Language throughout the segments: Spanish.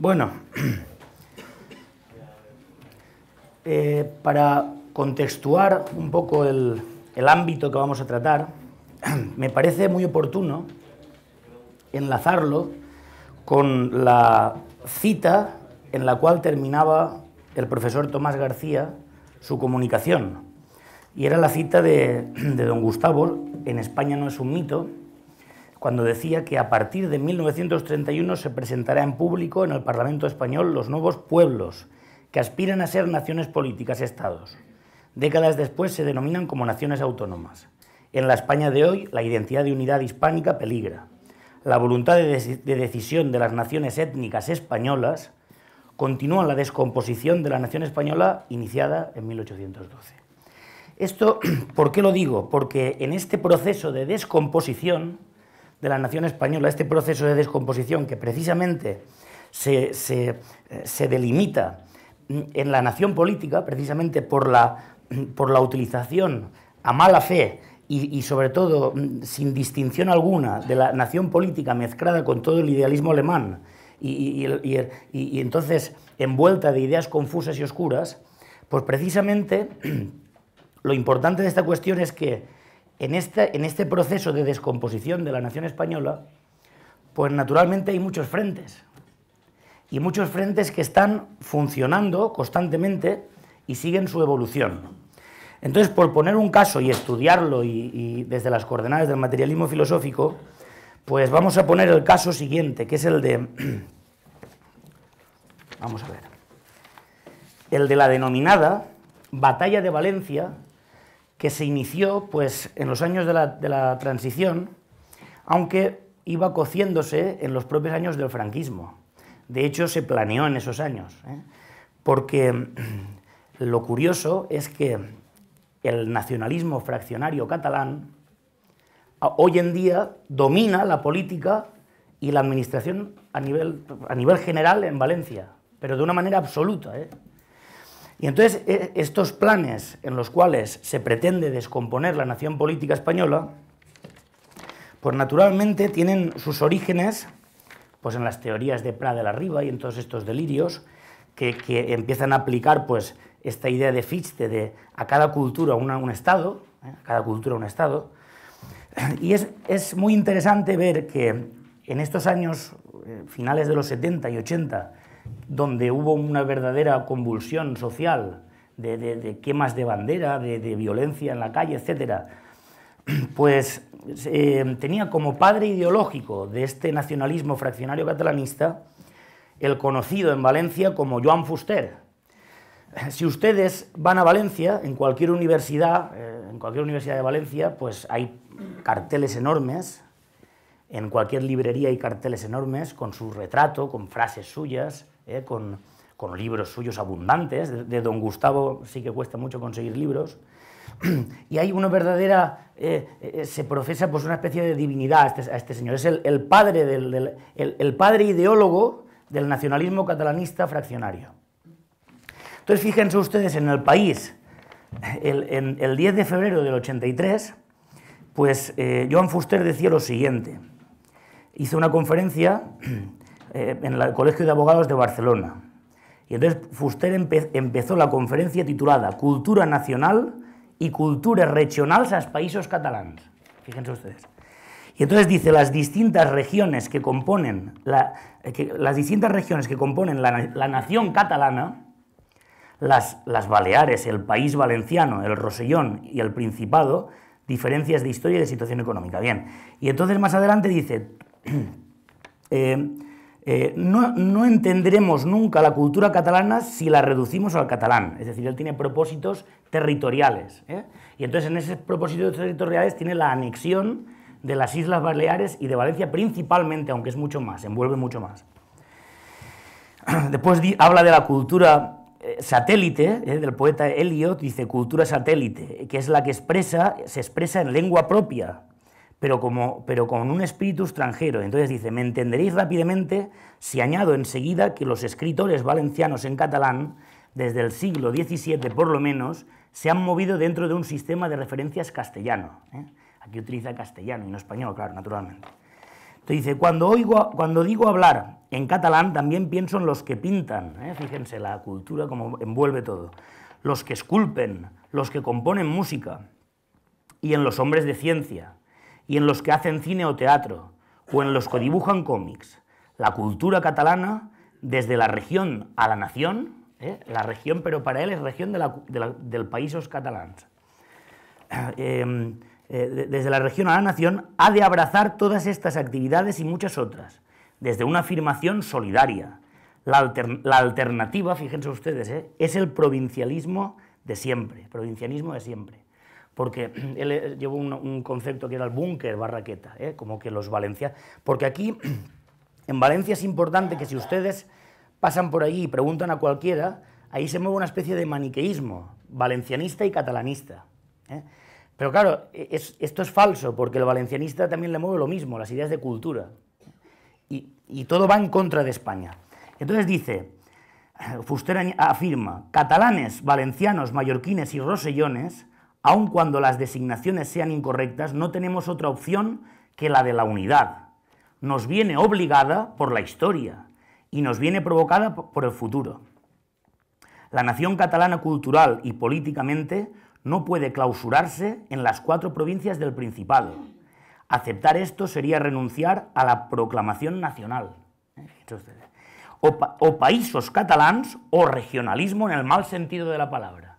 Bueno, eh, para contextuar un poco el, ámbito que vamos a tratar, me parece muy oportuno enlazarlo con la cita en la cual terminaba el profesor Tomás García su comunicación. Y era la cita de, don Gustavo, en España no es un mito, cuando decía que a partir de 1931 se presentará en público en el Parlamento español los nuevos pueblos, que aspiran a ser naciones políticas-estados. Décadas después se denominan como naciones autónomas. En la España de hoy, la identidad de unidad hispánica peligra. La voluntad de, de decisión de las naciones étnicas españolas continúa la descomposición de la nación española iniciada en 1812. Esto, ¿por qué lo digo? Porque en este proceso de descomposición, de la nación española, este proceso de descomposición que precisamente se, eh, delimita mm, en la nación política, precisamente por la, mm, por la utilización a mala fe y, sobre todo mm, sin distinción alguna de la nación política mezclada con todo el idealismo alemán y entonces envuelta de ideas confusas y oscuras, pues precisamente lo importante de esta cuestión es que este, en este, proceso de descomposición de la nación española, pues naturalmente hay muchos frentes. Y muchos frentes que están funcionando constantemente y siguen su evolución. Entonces, por poner un caso y estudiarlo y, desde las coordenadas del materialismo filosófico, pues vamos a poner el caso siguiente, que es el de... Vamos a ver. El de la denominada Batalla de Valencia que se inició pues, en los años de la, transición, aunque iba cociéndose en los propios años del franquismo. De hecho, se planeó en esos años, ¿eh? porque lo curioso es que el nacionalismo fraccionario catalán hoy en día domina la política y la administración a nivel, a nivel general en Valencia, pero de una manera absoluta. ¿eh? Y entonces e, estos planes en los cuales se pretende descomponer la nación política española, pues naturalmente tienen sus orígenes pues en las teorías de Prada de la Riva y en todos estos delirios que, empiezan a aplicar pues esta idea de Fichte de a cada cultura un Estado, ¿eh? a cada cultura un Estado. Y es, muy interesante ver que en estos años, eh, finales de los 70 y 80, donde hubo una verdadera convulsión social, de, quemas de bandera, de, violencia en la calle, etc., pues eh, tenía como padre ideológico de este nacionalismo fraccionario catalanista el conocido en Valencia como Joan Fuster. Si ustedes van a Valencia, en cualquier universidad, eh, en cualquier universidad de Valencia, pues hay carteles enormes, en cualquier librería hay carteles enormes con su retrato, con frases suyas, ¿eh? con, libros suyos abundantes. De, don Gustavo sí que cuesta mucho conseguir libros. Y hay una verdadera, eh, eh, se profesa pues, una especie de divinidad a este, este señor. Es el, padre el, padre ideólogo del nacionalismo catalanista fraccionario. Entonces, fíjense ustedes, en el país, el, en, el 10 de febrero del 83, pues Joan Fuster decía lo siguiente. Hizo una conferencia Eh, en el Colegio de Abogados de Barcelona. Y entonces Fuster empezó la conferencia titulada Cultura Nacional y Culturas Regional a los Países catalanes Fíjense ustedes. Y entonces dice, las distintas regiones que componen la, las distintas regiones que componen la, nación catalana, las, Baleares, el País Valenciano, el Rosellón y el Principado, diferencias de historia y de situación económica. Bien, y entonces más adelante dice, eh, eh, no, entenderemos nunca la cultura catalana si la reducimos al catalán. Es decir, él tiene propósitos territoriales. ¿eh? Y entonces en esos propósitos territoriales tiene la anexión de las Islas Baleares y de Valencia principalmente, aunque es mucho más, envuelve mucho más. Después habla de la cultura eh, satélite, del poeta Eliot, dice cultura satélite, que es la que expresa, se expresa en lengua propia, pero, con un espíritu extranjero. Entonces dice, me entenderéis rápidamente si añado enseguida que los escritores valencianos en catalán, desde el siglo XVII por lo menos, se han movido dentro de un sistema de referencias castellano. ¿eh? Aquí utiliza castellano y no español, claro, naturalmente. Entonces dice, cuando, cuando digo hablar en catalán, también pienso en los que pintan. ¿eh? Fíjense, la cultura como envuelve todo. Los que esculpen, los que componen música y en los hombres de ciencia y en los que hacen cine o teatro, o en los que dibujan cómics. La cultura catalana, desde la región a la nación, eh, la región, pero para él es región del país os catalans. Eh, eh, desde la región a la nación, ha de abrazar todas estas actividades y muchas otras, desde una afirmación solidaria. La, alternativa, fíjense ustedes, es el provincialismo de siempre, provincialismo de siempre porque él eh, llevó un, concepto que era el búnker barraqueta, ¿eh? como que los valencianos... Porque aquí, en Valencia es importante que si ustedes pasan por allí y preguntan a cualquiera, ahí se mueve una especie de maniqueísmo, valencianista y catalanista. ¿eh? Pero claro, e, esto es falso, porque el valencianista también le mueve lo mismo, las ideas de cultura. Y, y todo va en contra de España. Entonces dice, Fuster afirma, catalanes, valencianos, mallorquines y rosellones aun cuando las designaciones sean incorrectas, no tenemos otra opción que la de la unidad. Nos viene obligada por la historia y nos viene provocada por el futuro. La nación catalana cultural y políticamente no puede clausurarse en las cuatro provincias del Principado. Aceptar esto sería renunciar a la proclamación nacional. O, países catalans o regionalismo en el mal sentido de la palabra.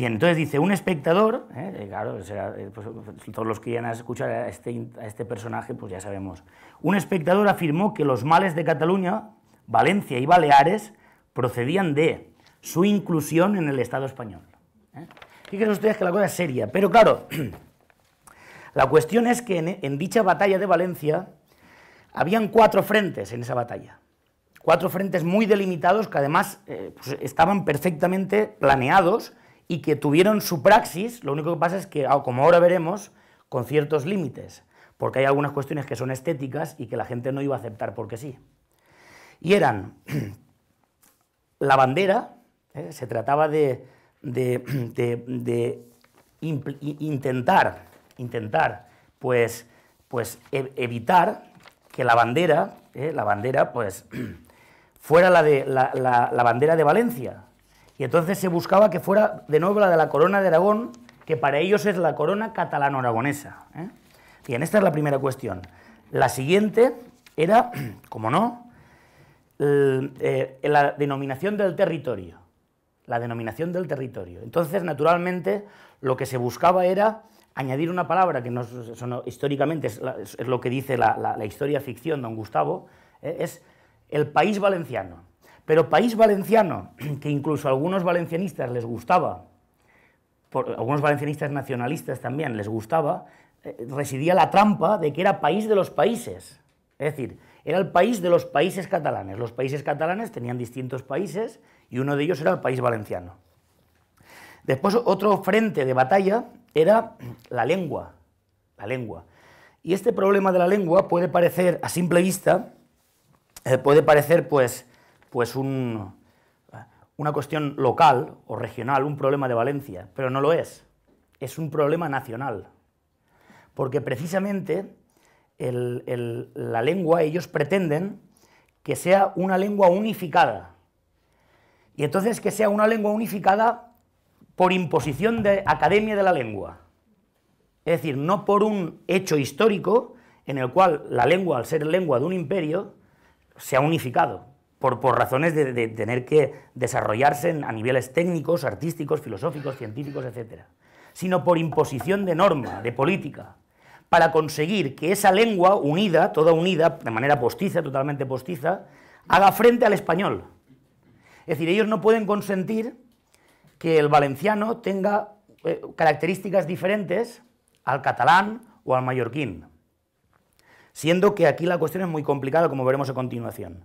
Y entonces dice, un espectador, ¿eh? Eh, claro, eh, pues, pues, todos los que iban a escuchar este a este, personaje, pues ya sabemos, un espectador afirmó que los males de Cataluña, Valencia y Baleares procedían de su inclusión en el Estado español. ¿eh? Fíjense ustedes que la cosa es seria, pero claro, la cuestión es que en, dicha batalla de Valencia habían cuatro frentes en esa batalla cuatro frentes muy delimitados que además pues, estaban perfectamente planeados y que tuvieron su praxis, lo único que pasa es que, ah, como ahora veremos, con ciertos límites, porque hay algunas cuestiones que son estéticas y que la gente no iba a aceptar porque sí. Y eran la bandera, ¿eh? se trataba de, intentar, intentar, pues, pues e-, evitar que la bandera, ¿eh? la bandera, pues, fuera la de la bandera de Valencia, y entonces se buscaba que fuera de nuevo la de la corona de Aragón, que para ellos es la corona catalano-aragonesa. ¿eh? Bien, esta es la primera cuestión. La siguiente era, como no, eh, la denominación del territorio. La denominación del territorio. Entonces, naturalmente, lo que se buscaba era añadir una palabra que históricamente es, lo que dice la, historia ficción, don Gustavo, ¿eh? es el país valenciano. Pero País Valenciano, que incluso a algunos valencianistas les gustaba, por, algunos valencianistas nacionalistas también les gustaba, eh, residía la trampa de que era país de los países. Es decir, era el país de los países catalanes. Los países catalanes tenían distintos países y uno de ellos era el país valenciano. Después otro frente de batalla era la lengua, la lengua. Y este problema de la lengua puede parecer, a simple vista, eh, puede parecer pues pues una cuestión local o regional, un problema de Valencia, pero no lo es. Es un problema nacional. Porque precisamente la lengua, ellos pretenden que sea una lengua unificada. Y entonces que sea una lengua unificada por imposición de Academia de la Lengua. Es decir, no por un hecho histórico en el cual la lengua, al ser lengua de un imperio, se ha unificado por, razones de, tener que desarrollarse a niveles técnicos, artísticos, filosóficos, científicos, etc. Sino por imposición de norma, de política, para conseguir que esa lengua unida, toda unida, de manera postiza, totalmente postiza, haga frente al español. Es decir, ellos no pueden consentir que el valenciano tenga eh, características diferentes al catalán o al mallorquín, siendo que aquí la cuestión es muy complicada, como veremos a continuación.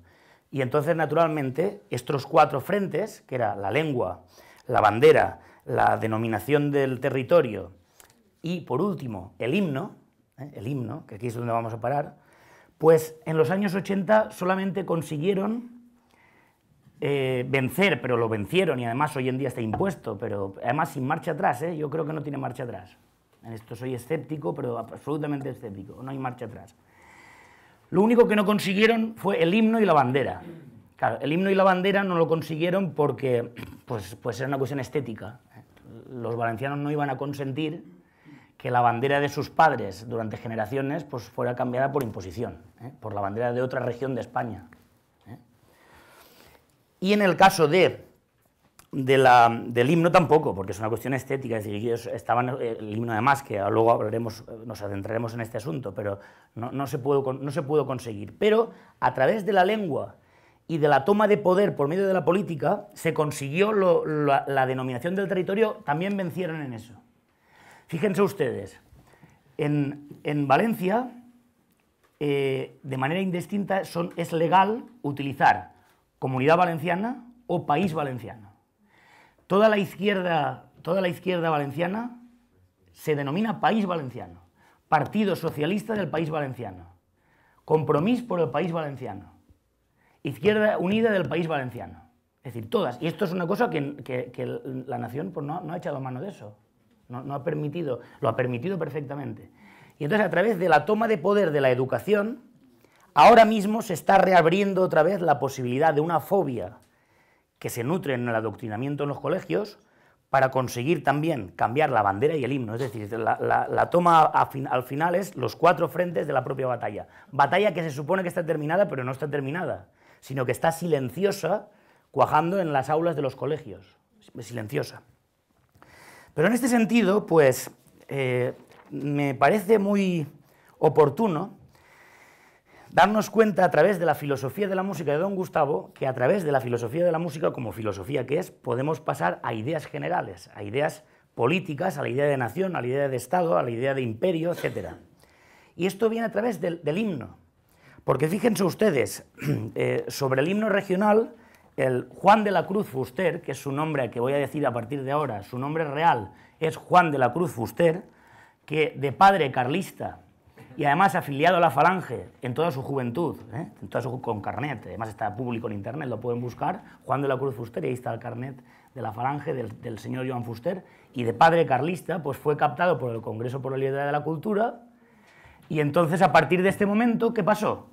Y entonces, naturalmente, estos cuatro frentes, que era la lengua, la bandera, la denominación del territorio y, por último, el himno, ¿eh? el himno, que aquí es donde vamos a parar, pues en los años 80 solamente consiguieron eh, vencer, pero lo vencieron y además hoy en día está impuesto, pero además sin marcha atrás, ¿eh? yo creo que no tiene marcha atrás. En esto soy escéptico, pero absolutamente escéptico, no hay marcha atrás. Lo único que no consiguieron fue el himno y la bandera. Claro, el himno y la bandera no lo consiguieron porque pues, pues era una cuestión estética. Los valencianos no iban a consentir que la bandera de sus padres durante generaciones pues, fuera cambiada por imposición, ¿eh? por la bandera de otra región de España. ¿eh? Y en el caso de del himno tampoco, porque es una cuestión estética, es decir, ellos estaban, eh, el himno además, que luego hablaremos, eh, nos adentraremos en este asunto, pero no, se pudo, no se pudo conseguir. Pero a través de la lengua y de la toma de poder por medio de la política, se consiguió la, denominación del territorio, también vencieron en eso. Fíjense ustedes, en, Valencia, eh, de manera indistinta, es legal utilizar comunidad valenciana o país valenciano. Toda la izquierda, toda la izquierda valenciana se denomina País Valenciano, Partido Socialista del País Valenciano, Compromís por el País Valenciano, Izquierda Unida del País Valenciano. Es decir, todas. Y esto es una cosa que, la nación pues, no, ha echado mano de eso. No, ha permitido, lo ha permitido perfectamente. Y entonces a través de la toma de poder de la educación, ahora mismo se está reabriendo otra vez la posibilidad de una fobia que se nutren en el adoctrinamiento en los colegios para conseguir también cambiar la bandera y el himno. Es decir, la, toma al final es los cuatro frentes de la propia batalla. Batalla que se supone que está terminada, pero no está terminada, sino que está silenciosa, cuajando en las aulas de los colegios. Silenciosa. Pero en este sentido, pues, eh, me parece muy oportuno darnos cuenta a través de la filosofía de la música de Don Gustavo que a través de la filosofía de la música, como filosofía que es, podemos pasar a ideas generales, a ideas políticas, a la idea de nación, a la idea de Estado, a la idea de imperio, etc. Y esto viene a través del, himno. Porque fíjense ustedes, eh, sobre el himno regional, el Juan de la Cruz Fuster, que es su nombre que voy a decir a partir de ahora, su nombre real es Juan de la Cruz Fuster, que de padre carlista y además afiliado a la Falange en toda su juventud, ¿eh? en toda su, con carnet, además está público en internet, lo pueden buscar, Juan de la Cruz Fuster, y ahí está el carnet de la Falange del, señor Joan Fuster, y de padre carlista, pues fue captado por el Congreso por la Libertad de la Cultura, y entonces a partir de este momento, ¿qué pasó?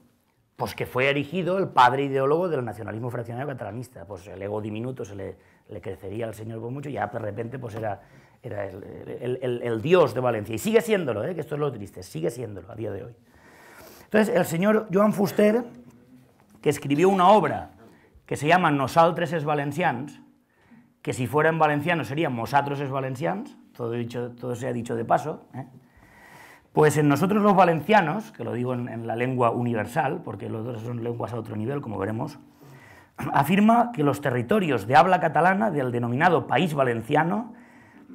Pues que fue erigido el padre ideólogo del nacionalismo fraccionario catalanista, pues el ego diminuto se le, crecería al señor por mucho, y ya de repente pues era era el, dios de Valencia, y sigue siéndolo, ¿eh? que esto es lo triste, sigue siéndolo a día de hoy. Entonces, el señor Joan Fuster, que escribió una obra que se llama Nosaltres es valencians, que si fuera en valenciano sería Mosatros es valencians, todo, dicho, todo se ha dicho de paso, ¿eh? Pues en nosotros los valencianos, que lo digo en, en, la lengua universal, porque los dos son lenguas a otro nivel, como veremos, afirma que los territorios de habla catalana del denominado País Valenciano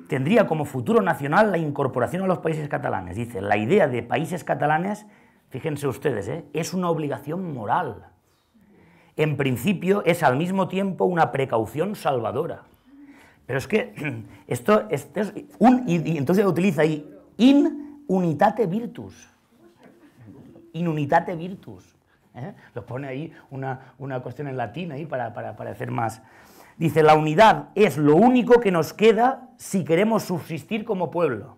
tendría como futuro nacional la incorporación a los países catalanes. Dice, la idea de países catalanes, fíjense ustedes, ¿eh? es una obligación moral. En principio es al mismo tiempo una precaución salvadora. Pero es que esto, es un, y, entonces utiliza ahí in unitate virtus. In unitate virtus. ¿eh? Lo pone ahí una, cuestión en latín ahí para, para, para hacer más, Dice, la unidad es lo único que nos queda si queremos subsistir como pueblo.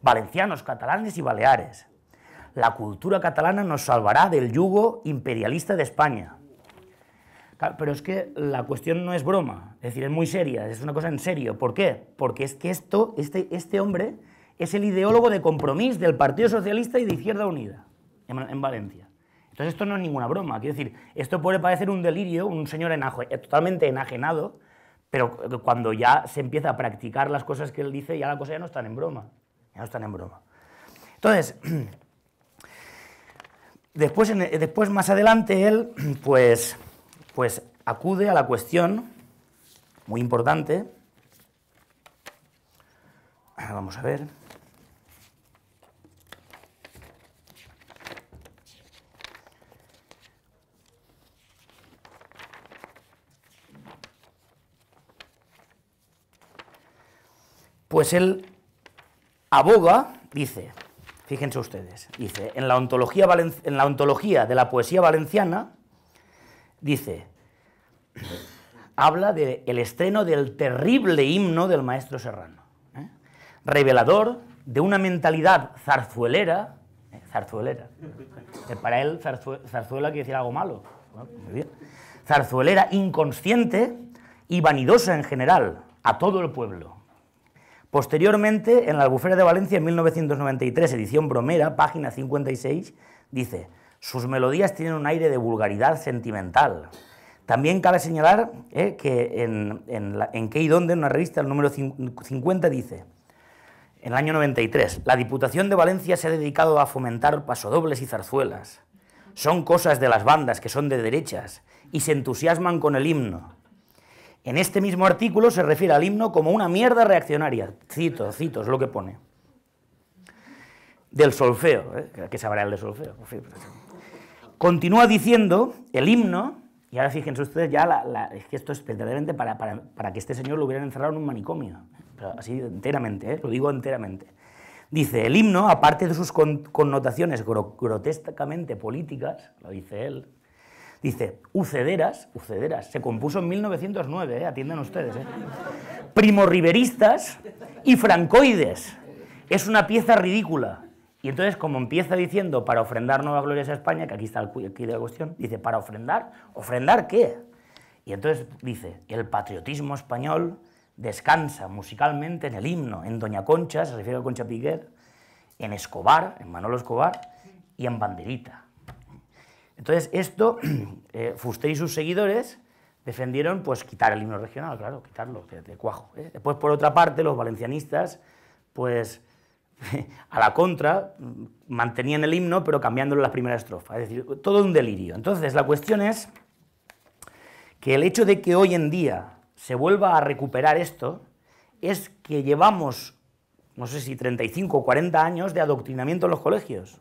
Valencianos, catalanes y baleares. La cultura catalana nos salvará del yugo imperialista de España. Pero es que la cuestión no es broma, es decir, es muy seria, es una cosa en serio. ¿Por qué? Porque es que esto, este, este hombre es el ideólogo de compromiso del Partido Socialista y de Izquierda Unida en Valencia. Entonces esto no es ninguna broma, quiero decir, esto puede parecer un delirio, un señor eh, totalmente enajenado, pero cuando ya se empieza a practicar las cosas que él dice, ya la cosa ya no están en broma, ya no están en broma. Entonces, después, eh, después más adelante él, pues, pues acude a la cuestión, muy importante, vamos a ver, Pues él aboga, dice, fíjense ustedes, dice, en la ontología, en la ontología de la poesía valenciana, dice, habla del estreno del terrible himno del maestro Serrano, ¿eh? revelador de una mentalidad zarzuelera, ¿eh? zarzuelera, para él zarzuela quiere decir algo malo, zarzuelera inconsciente y vanidosa en general, a todo el pueblo Posteriormente, en la Albufera de Valencia, en 1993, edición bromera, página 56, dice, sus melodías tienen un aire de vulgaridad sentimental. También cabe señalar eh, que en, en, Qué y Dónde, en una revista, el número 50 dice, en el año 93, la Diputación de Valencia se ha dedicado a fomentar pasodobles y zarzuelas. Son cosas de las bandas que son de derechas y se entusiasman con el himno. En este mismo artículo se refiere al himno como una mierda reaccionaria. Cito, cito, es lo que pone. Del solfeo, ¿eh? que sabrá el de solfeo. Continúa diciendo el himno, y ahora fíjense ustedes, ya la, es que esto es verdaderamente para, que este señor lo hubieran encerrado en un manicomio. así enteramente, ¿eh? lo digo enteramente. Dice, el himno, aparte de sus connotaciones grotescamente políticas, lo dice él, Dice, Ucederas, Ucederas, se compuso en 1909, atienden eh, atiendan ustedes, ¿eh? Riveristas y francoides. Es una pieza ridícula. Y entonces, como empieza diciendo, para ofrendar nuevas glorias a España, que aquí está el, aquí la cuestión, dice, ¿para ofrendar? ¿Ofrendar qué? Y entonces dice, el patriotismo español descansa musicalmente en el himno, en Doña Concha, se refiere a Concha Piquet, en Escobar, en Manolo Escobar, y en Banderita. Entonces, esto, eh, y sus seguidores defendieron pues quitar el himno regional, claro, quitarlo, de cuajo. ¿eh? Después, por otra parte, los valencianistas, pues a la contra, mm, mantenían el himno, pero cambiándolo la primera estrofa. Es decir, todo un delirio. Entonces, la cuestión es que el hecho de que hoy en día se vuelva a recuperar esto es que llevamos, no sé si 35 o 40 años de adoctrinamiento en los colegios.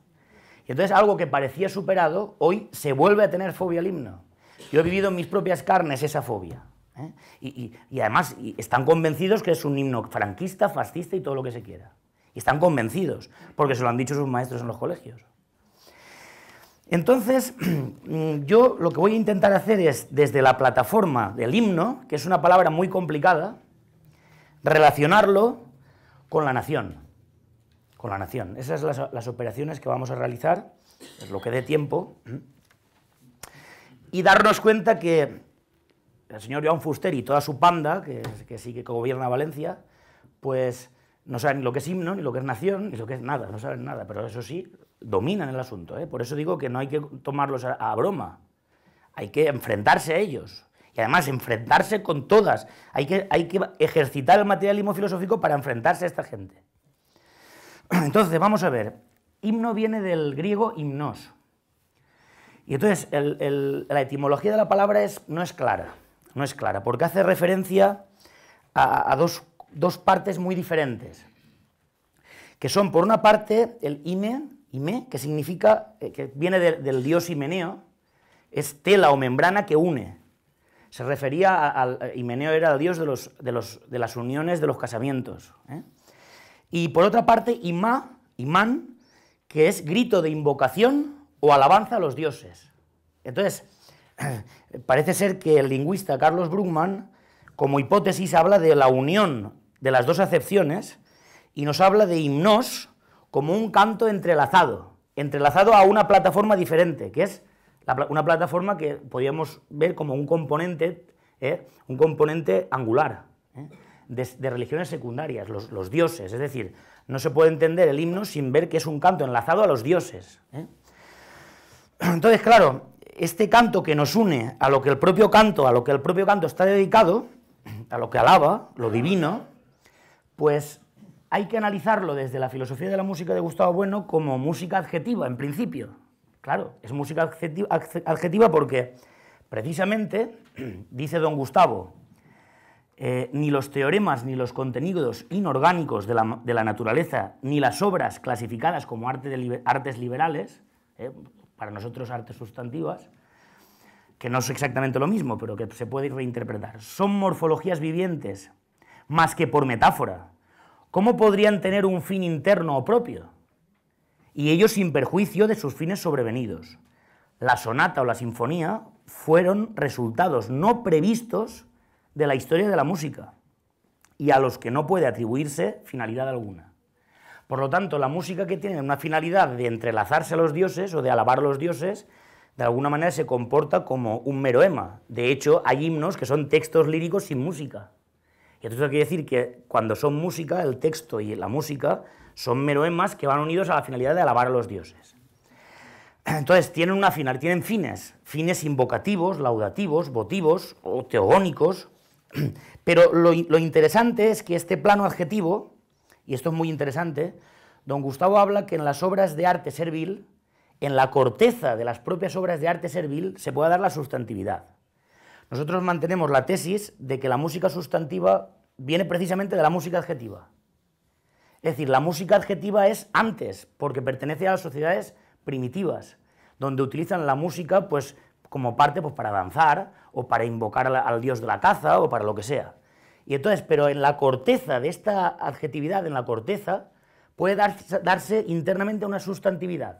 Y entonces algo que parecía superado, hoy se vuelve a tener fobia al himno. Yo he vivido en mis propias carnes esa fobia. ¿eh? Y, además están convencidos que es un himno franquista, fascista y todo lo que se quiera. Y están convencidos, porque se lo han dicho sus maestros en los colegios. Entonces, mm, yo lo que voy a intentar hacer es, desde la plataforma del himno, que es una palabra muy complicada, relacionarlo con la nación con la nación. Esas son las, operaciones que vamos a realizar, es lo que dé tiempo, y darnos cuenta que el señor Joan Fuster y toda su panda, que, sí que gobierna Valencia, pues no saben ni lo que es himno, ni lo que es nación, ni lo que es nada, no saben nada, pero eso sí, dominan el asunto. ¿eh? Por eso digo que no hay que tomarlos a, broma, hay que enfrentarse a ellos. Y además, enfrentarse con todas. Hay que, hay que ejercitar el materialismo filosófico para enfrentarse a esta gente. Entonces, vamos a ver. Himno viene del griego himnos. Y entonces la etimología de la palabra no es clara, no es clara, porque hace referencia a, dos, partes muy diferentes, que son, por una parte, el ime, que significa, eh, que viene del dios himeneo, es tela o membrana que une. Se refería al, eh, himeneo era el dios de, de las uniones, de los casamientos. ¿eh? Y por otra parte, Imá, Imán, que es grito de invocación o alabanza a los dioses. Entonces, parece ser que el lingüista Carlos Brugman, como hipótesis, habla de la unión de las dos acepciones y nos habla de himnos como un canto entrelazado, entrelazado a una plataforma diferente, que es una plataforma que podríamos ver como un componente, ¿eh? un componente angular. ¿eh? de, religiones secundarias, los, dioses. Es decir, no se puede entender el himno sin ver que es un canto enlazado a los dioses. ¿eh? Entonces, claro, este canto que nos une a lo que el propio canto, a lo que el propio canto está dedicado, a lo que alaba, lo divino, pues hay que analizarlo desde la filosofía de la música de Gustavo Bueno como música adjetiva, en principio. Claro, es música adjetiva porque precisamente dice don Gustavo, eh, ni los teoremas ni los contenidos inorgánicos de la, naturaleza, ni las obras clasificadas como arte de artes liberales, eh, para nosotros artes sustantivas, que no es exactamente lo mismo, pero que se puede reinterpretar, son morfologías vivientes, más que por metáfora. ¿Cómo podrían tener un fin interno o propio? Y ello sin perjuicio de sus fines sobrevenidos. La sonata o la sinfonía fueron resultados no previstos de la historia de la música y a los que no puede atribuirse finalidad alguna. Por lo tanto, la música que tiene una finalidad de entrelazarse a los dioses o de alabar a los dioses, de alguna manera se comporta como un meroema. De hecho, hay himnos que son textos líricos sin música. Y entonces quiere decir que cuando son música, el texto y la música son meroemas que van unidos a la finalidad de alabar a los dioses. Entonces tienen una final, tienen fines, fines invocativos, laudativos, votivos o teogónicos, Pero lo, interesante es que este plano adjetivo, y esto es muy interesante, don Gustavo habla que en las obras de arte servil, en la corteza de las propias obras de arte servil, se puede dar la sustantividad. Nosotros mantenemos la tesis de que la música sustantiva viene precisamente de la música adjetiva. Es decir, la música adjetiva es antes, porque pertenece a las sociedades primitivas, donde utilizan la música pues, como parte pues, para danzar o para invocar al, dios de la caza o para lo que sea. Y entonces, pero en la corteza de esta adjetividad, en la corteza, puede darse, internamente una sustantividad.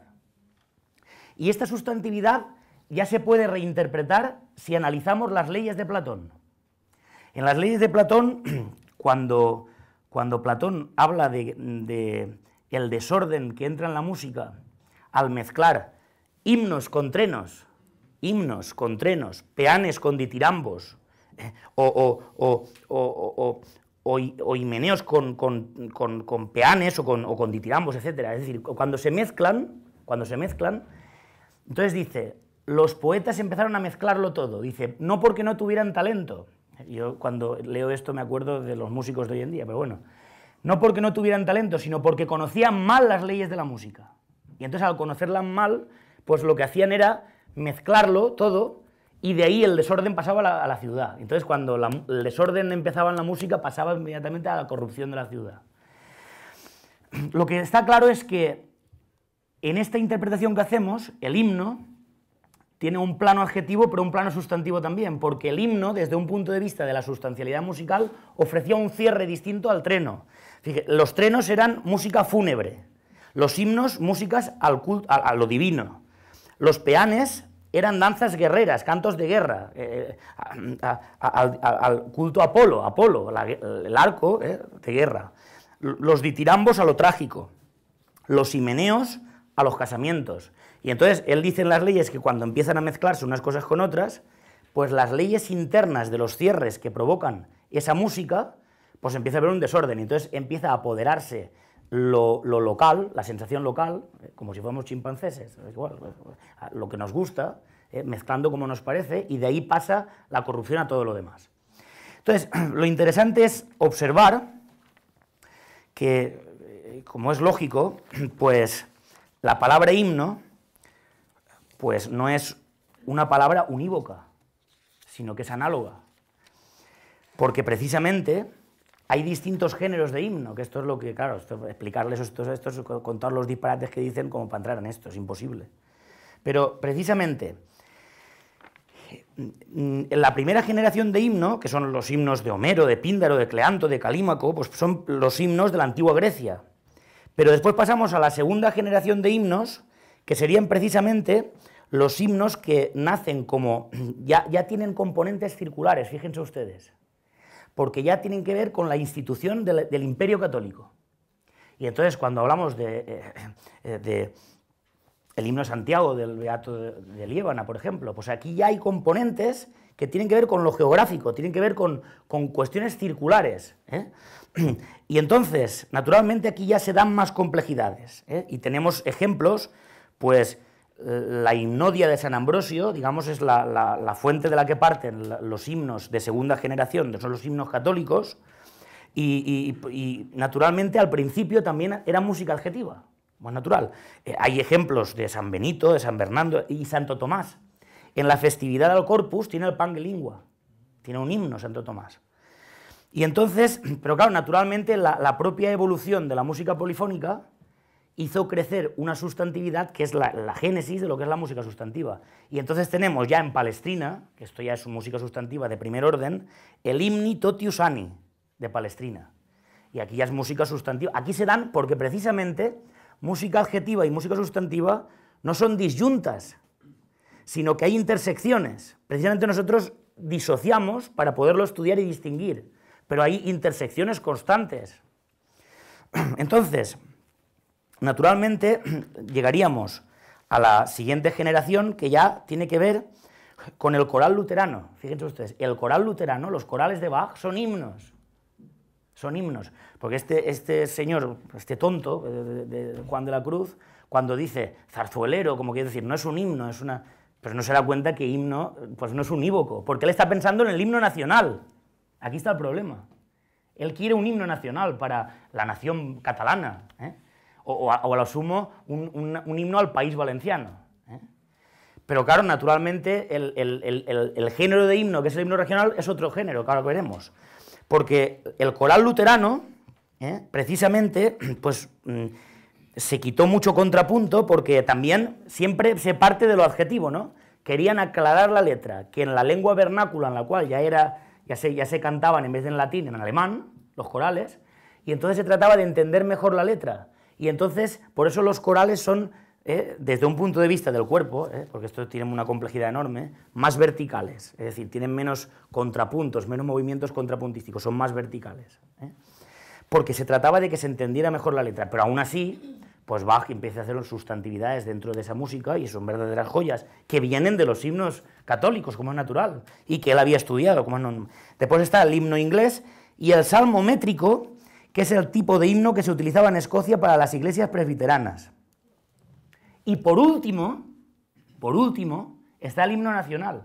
Y esta sustantividad ya se puede reinterpretar si analizamos las leyes de Platón. En las leyes de Platón, cuando, Platón habla del el desorden que entra en la música al mezclar himnos con trenos, himnos con trenos, peanes con ditirambos, eh, o, o, himeneos con, peanes o con, ditirambos, etc. Es decir, cuando se mezclan, cuando se mezclan, entonces dice, los poetas empezaron a mezclarlo todo. Dice, no porque no tuvieran talento. Yo cuando leo esto me acuerdo de los músicos de hoy en día, pero bueno. No porque no tuvieran talento, sino porque conocían mal las leyes de la música. Y entonces al conocerlas mal, pues lo que hacían era mezclarlo todo y de ahí el desorden pasaba a la, ciudad. Entonces cuando el desorden empezaba en la música pasaba inmediatamente a la corrupción de la ciudad. Lo que está claro es que en esta interpretación que hacemos, el himno tiene un plano adjetivo, pero un plano sustantivo también, porque el himno, desde un punto de vista de la sustancialidad musical, ofrecía un cierre distinto al treno. los trenos eran música fúnebre, los himnos músicas al culto, a lo divino. Los peanes eran danzas guerreras, cantos de guerra, eh, eh, a, al, culto Apolo, Apolo, el arco eh, de guerra. Los ditirambos a lo trágico, los himeneos a los casamientos. Y entonces él dice en las leyes que cuando empiezan a mezclarse unas cosas con otras, pues las leyes internas de los cierres que provocan esa música, pues empieza a haber un desorden. Y entonces empieza a apoderarse lo, local, la sensación local, eh, como si fuéramos chimpancés, lo que nos gusta, eh, mezclando como nos parece, y de ahí pasa la corrupción a todo lo demás. Entonces, lo interesante es observar que, eh, como es lógico, pues la palabra himno, pues no es una palabra unívoca, sino que es análoga. Porque precisamente hay distintos géneros de himno, que esto es lo que, claro, explicarles estos, estos, contar los disparates que dicen como para entrar en esto, es imposible. Pero precisamente, la primera generación de himno, que son los himnos de Homero, de Píndaro, de Cleanto, de Calímaco, pues son los himnos de la antigua Grecia. Pero después pasamos a la segunda generación de himnos, que serían precisamente los himnos que nacen como, ya, ya tienen componentes circulares, fíjense ustedes porque ya tienen que ver con la institución del, imperio católico. Y entonces cuando hablamos de, eh, eh, el himno de Santiago del Beato de Líbana, por ejemplo, pues aquí ya hay componentes que tienen que ver con lo geográfico, tienen que ver con, con cuestiones circulares. ¿eh? Y entonces, naturalmente, aquí ya se dan más complejidades. Y tenemos ejemplos, pues, la himnodia de San Ambrosio, digamos, es la, fuente de la que parten los himnos de segunda generación, son los himnos católicos, y, naturalmente al principio también era música adjetiva, más natural. Eh, hay ejemplos de San Benito, de San Bernardo y Santo Tomás. En la festividad del Corpus tiene el pan lingua, tiene un himno Santo Tomás. Y entonces, pero claro, naturalmente la propia evolución de la música polifónica hizo crecer una sustantividad que es la, génesis de lo que es la música sustantiva. Y entonces tenemos ya en palestrina... que esto ya es música sustantiva de primer orden, el himni totius ani de palestrina... Y aquí ya es música sustantiva. Aquí se dan porque precisamente música adjetiva y música sustantiva no son disyuntas, sino que hay intersecciones. Precisamente nosotros disociamos para poderlo estudiar y distinguir, pero hay intersecciones constantes. Entonces, naturalmente llegaríamos a la siguiente generación que ya tiene que ver con el coral luterano. Fíjense ustedes, el coral luterano, los corales de Bach son himnos. Son himnos. Porque este, este señor, este tonto eh, de, Juan de la Cruz, cuando dice zarzuelero, como quiere decir, no es un himno, es una... Pero no se da cuenta que himno pues no es unívoco, porque él está pensando en el himno nacional. Aquí está el problema. Él quiere un himno nacional para la nación catalana. ¿eh? o, a, lo sumo un, himno al país valenciano. ¿eh? Pero claro, naturalmente el, género de himno, que es el himno regional, es otro género, claro que veremos. Porque el coral luterano, ¿eh? precisamente, pues mm, se quitó mucho contrapunto porque también siempre se parte de lo adjetivo, ¿no? Querían aclarar la letra, que en la lengua vernácula, en la cual ya, era, ya, se, ya se cantaban en vez de en latín, en alemán, los corales, y entonces se trataba de entender mejor la letra. Y entonces, por eso los corales son, eh, desde un punto de vista del cuerpo, eh, porque esto tiene una complejidad enorme, más verticales. Es decir, tienen menos contrapuntos, menos movimientos contrapuntísticos, son más verticales. Eh. porque se trataba de que se entendiera mejor la letra, pero aún así, pues Bach empieza a hacer sustantividades dentro de esa música y son verdaderas joyas que vienen de los himnos católicos, como es natural, y que él había estudiado. Como Después está el himno inglés y el salmo métrico, que es el tipo de himno que se utilizaba en Escocia para las iglesias presbiteranas. Y por último, por último, está el himno nacional.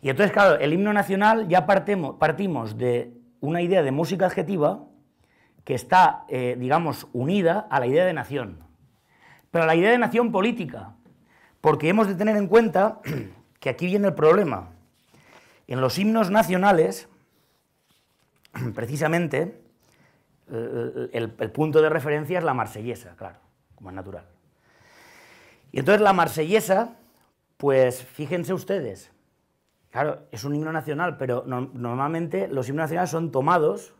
Y entonces, claro, el himno nacional ya partimos de una idea de música adjetiva que está, eh, digamos, unida a la idea de nación. Pero a la idea de nación política, porque hemos de tener en cuenta que aquí viene el problema. En los himnos nacionales, precisamente, eh, el, punto de referencia es la marsellesa, claro, como es natural. Y entonces la marsellesa, pues fíjense ustedes, claro, es un himno nacional, pero normalmente los himnos nacionales son tomados,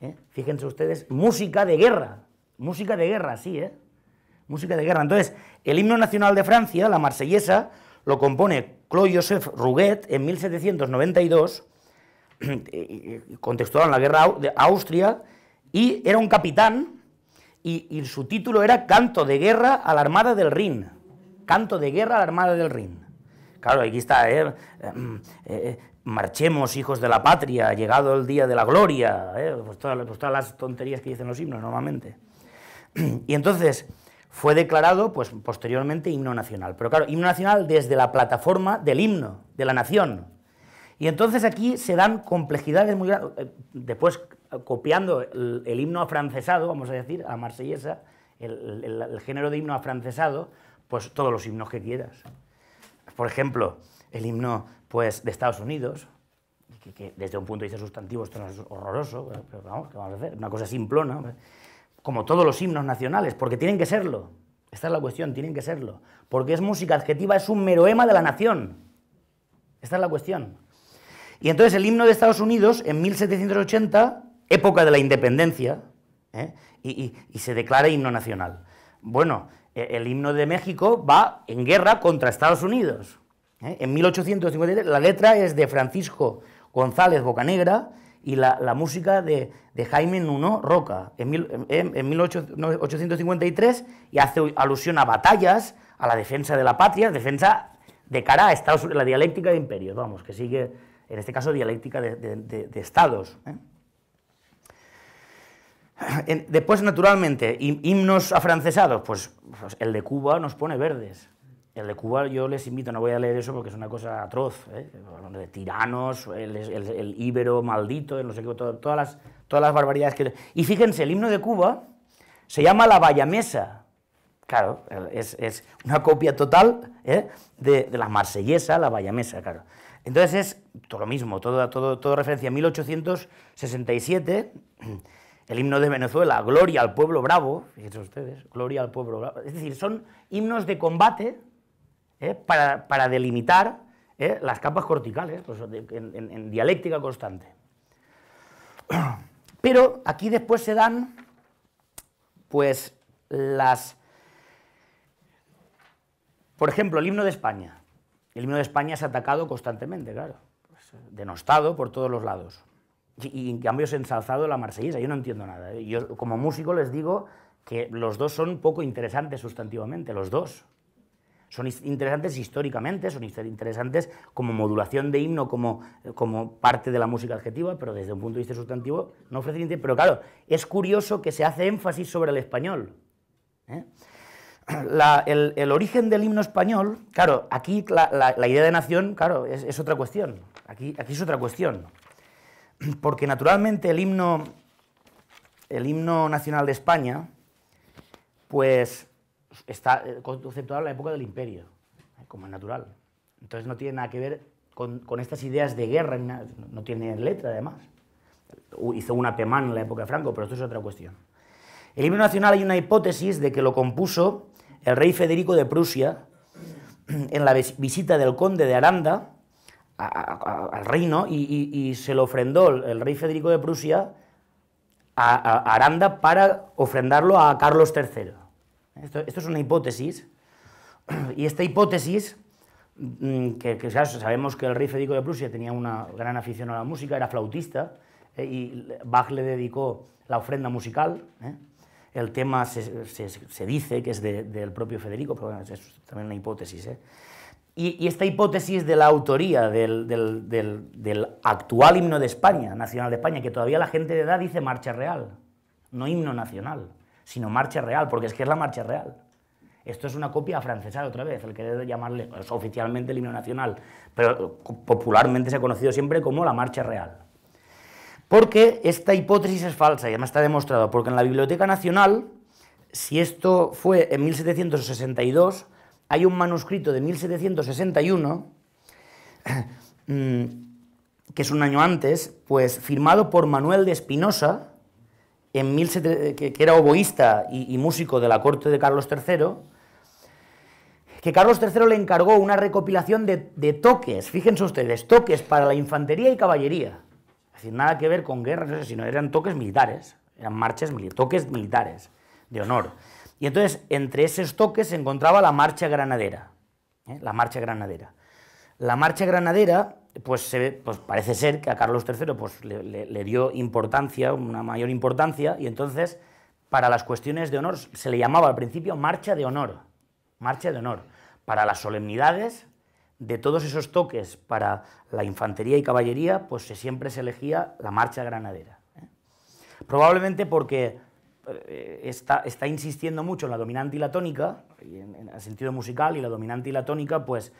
¿eh? fíjense ustedes, música de guerra, música de guerra, sí, ¿eh? Música de guerra. Entonces, el himno nacional de Francia, la marsellesa, lo compone Claude-Joseph Rouget en 1792, contextual en la guerra de Austria, y era un capitán y, su título era Canto de Guerra a la Armada del Rin. Canto de Guerra a la Armada del Rin. Claro, aquí está, eh, eh, eh, marchemos hijos de la patria, ha llegado el día de la gloria, pues, pues, todas, las tonterías que dicen los himnos normalmente. Y entonces fue declarado pues, posteriormente himno nacional, pero claro, himno nacional desde la plataforma del himno, de la nación. Y entonces aquí se dan complejidades muy grandes. Después copiando el, himno afrancesado, vamos a decir, a marsellesa, el, género de himno afrancesado, pues todos los himnos que quieras. Por ejemplo, el himno pues, de Estados Unidos, que, desde un punto de vista sustantivo esto no es horroroso, pero vamos, ¿qué vamos a hacer? Una cosa simplona, como todos los himnos nacionales, porque tienen que serlo. Esta es la cuestión, tienen que serlo. Porque es música adjetiva, es un meroema de la nación. Esta es la cuestión. Y entonces el himno de Estados Unidos, en 1780, época de la independencia, ¿eh? y, se declara himno nacional. Bueno, e, el himno de México va en guerra contra Estados Unidos. ¿eh? En 1853 la letra es de Francisco González Bocanegra y la, música de, Jaime Nuno Roca. En, 1853 y hace alusión a batallas, a la defensa de la patria, defensa de cara a Estados la dialéctica de imperios, vamos, que sigue, en este caso, dialéctica de, de estados. ¿eh? Después, naturalmente, himnos afrancesados, pues, pues el de Cuba nos pone verdes. El de Cuba yo les invito, no voy a leer eso porque es una cosa atroz, ¿eh? de tiranos, el, el, íbero maldito, no sé qué, todas, las, todas las barbaridades que... Y fíjense, el himno de Cuba se llama La Vallamesa, Claro, es, una copia total ¿eh? de, la marsellesa, La Bayamesa, claro. Entonces es todo lo mismo, todo, todo, todo referencia a 1867 el himno de Venezuela, Gloria al pueblo bravo, fíjense ustedes, Gloria al pueblo bravo. Es decir, son himnos de combate ¿eh? para, delimitar ¿eh? las capas corticales pues, en, en dialéctica constante. Pero aquí después se dan pues las... Por ejemplo, el himno de España. El himno de España es atacado constantemente, claro, pues, denostado por todos los lados y, en cambio se ensalzado la marsellesa. Yo no entiendo nada. ¿eh? Yo como músico les digo que los dos son poco interesantes sustantivamente, los dos. Son interesantes históricamente, son interesantes como modulación de himno, como, como parte de la música adjetiva, pero desde un punto de vista sustantivo no ofrecen Pero claro, es curioso que se hace énfasis sobre el español. ¿eh? el, origen del himno español, claro, aquí la, idea de nación, claro, es, es otra cuestión. Aquí, aquí es otra cuestión porque naturalmente el himno, el himno nacional de España, pues está eh, conceptual en la época del imperio, eh, como es natural. Entonces no tiene nada que ver con, estas ideas de guerra, no tiene letra además. Hizo una pemán en la época de Franco, pero esto es otra cuestión. El himno nacional hay una hipótesis de que lo compuso el rey Federico de Prusia en la visita del conde de Aranda al reino y, se lo ofrendó el rey Federico de Prusia a, Aranda para ofrendarlo a Carlos III. Esto, esto es una hipótesis, y esta hipótesis, mm, que, sabemos que el rey Federico de Prusia tenía una gran afición a la música, era flautista, eh, y Bach le dedicó la ofrenda musical. Eh. El tema se, dice que es del propio Federico, pero es también una hipótesis. Eh. Y, esta hipótesis de la autoría del, actual himno de España, Nacional de España, que todavía la gente de edad dice marcha real, no himno nacional, sino marcha real, porque es que es la marcha real. Esto es una copia francesa otra vez, el querer llamarle oficialmente el himno nacional, pero popularmente se ha conocido siempre como la marcha real. Porque esta hipótesis es falsa y además está demostrado, porque en la Biblioteca Nacional, si esto fue en 1762, hay un manuscrito de 1761, mm, que es un año antes, pues firmado por Manuel de Espinosa, en que, era oboísta y, músico de la corte de Carlos III, que Carlos III le encargó una recopilación de, toques, fíjense ustedes, toques para la infantería y caballería. Es decir, nada que ver con guerra, no sé, sino eran toques militares, eran marchas, toques militares de honor. Y entonces entre esos toques se encontraba la marcha granadera. ¿eh? La marcha granadera. La marcha granadera, pues, pues parece ser que a Carlos III pues, le, dio importancia, una mayor importancia, y entonces para las cuestiones de honor se le llamaba al principio marcha de honor. Marcha de honor. Para las solemnidades de todos esos toques para la infantería y caballería, pues siempre se elegía la marcha granadera. ¿eh? Probablemente porque eh, está, está, insistiendo mucho en la dominante y la tónica, en, el sentido musical, y la dominante y la tónica, pues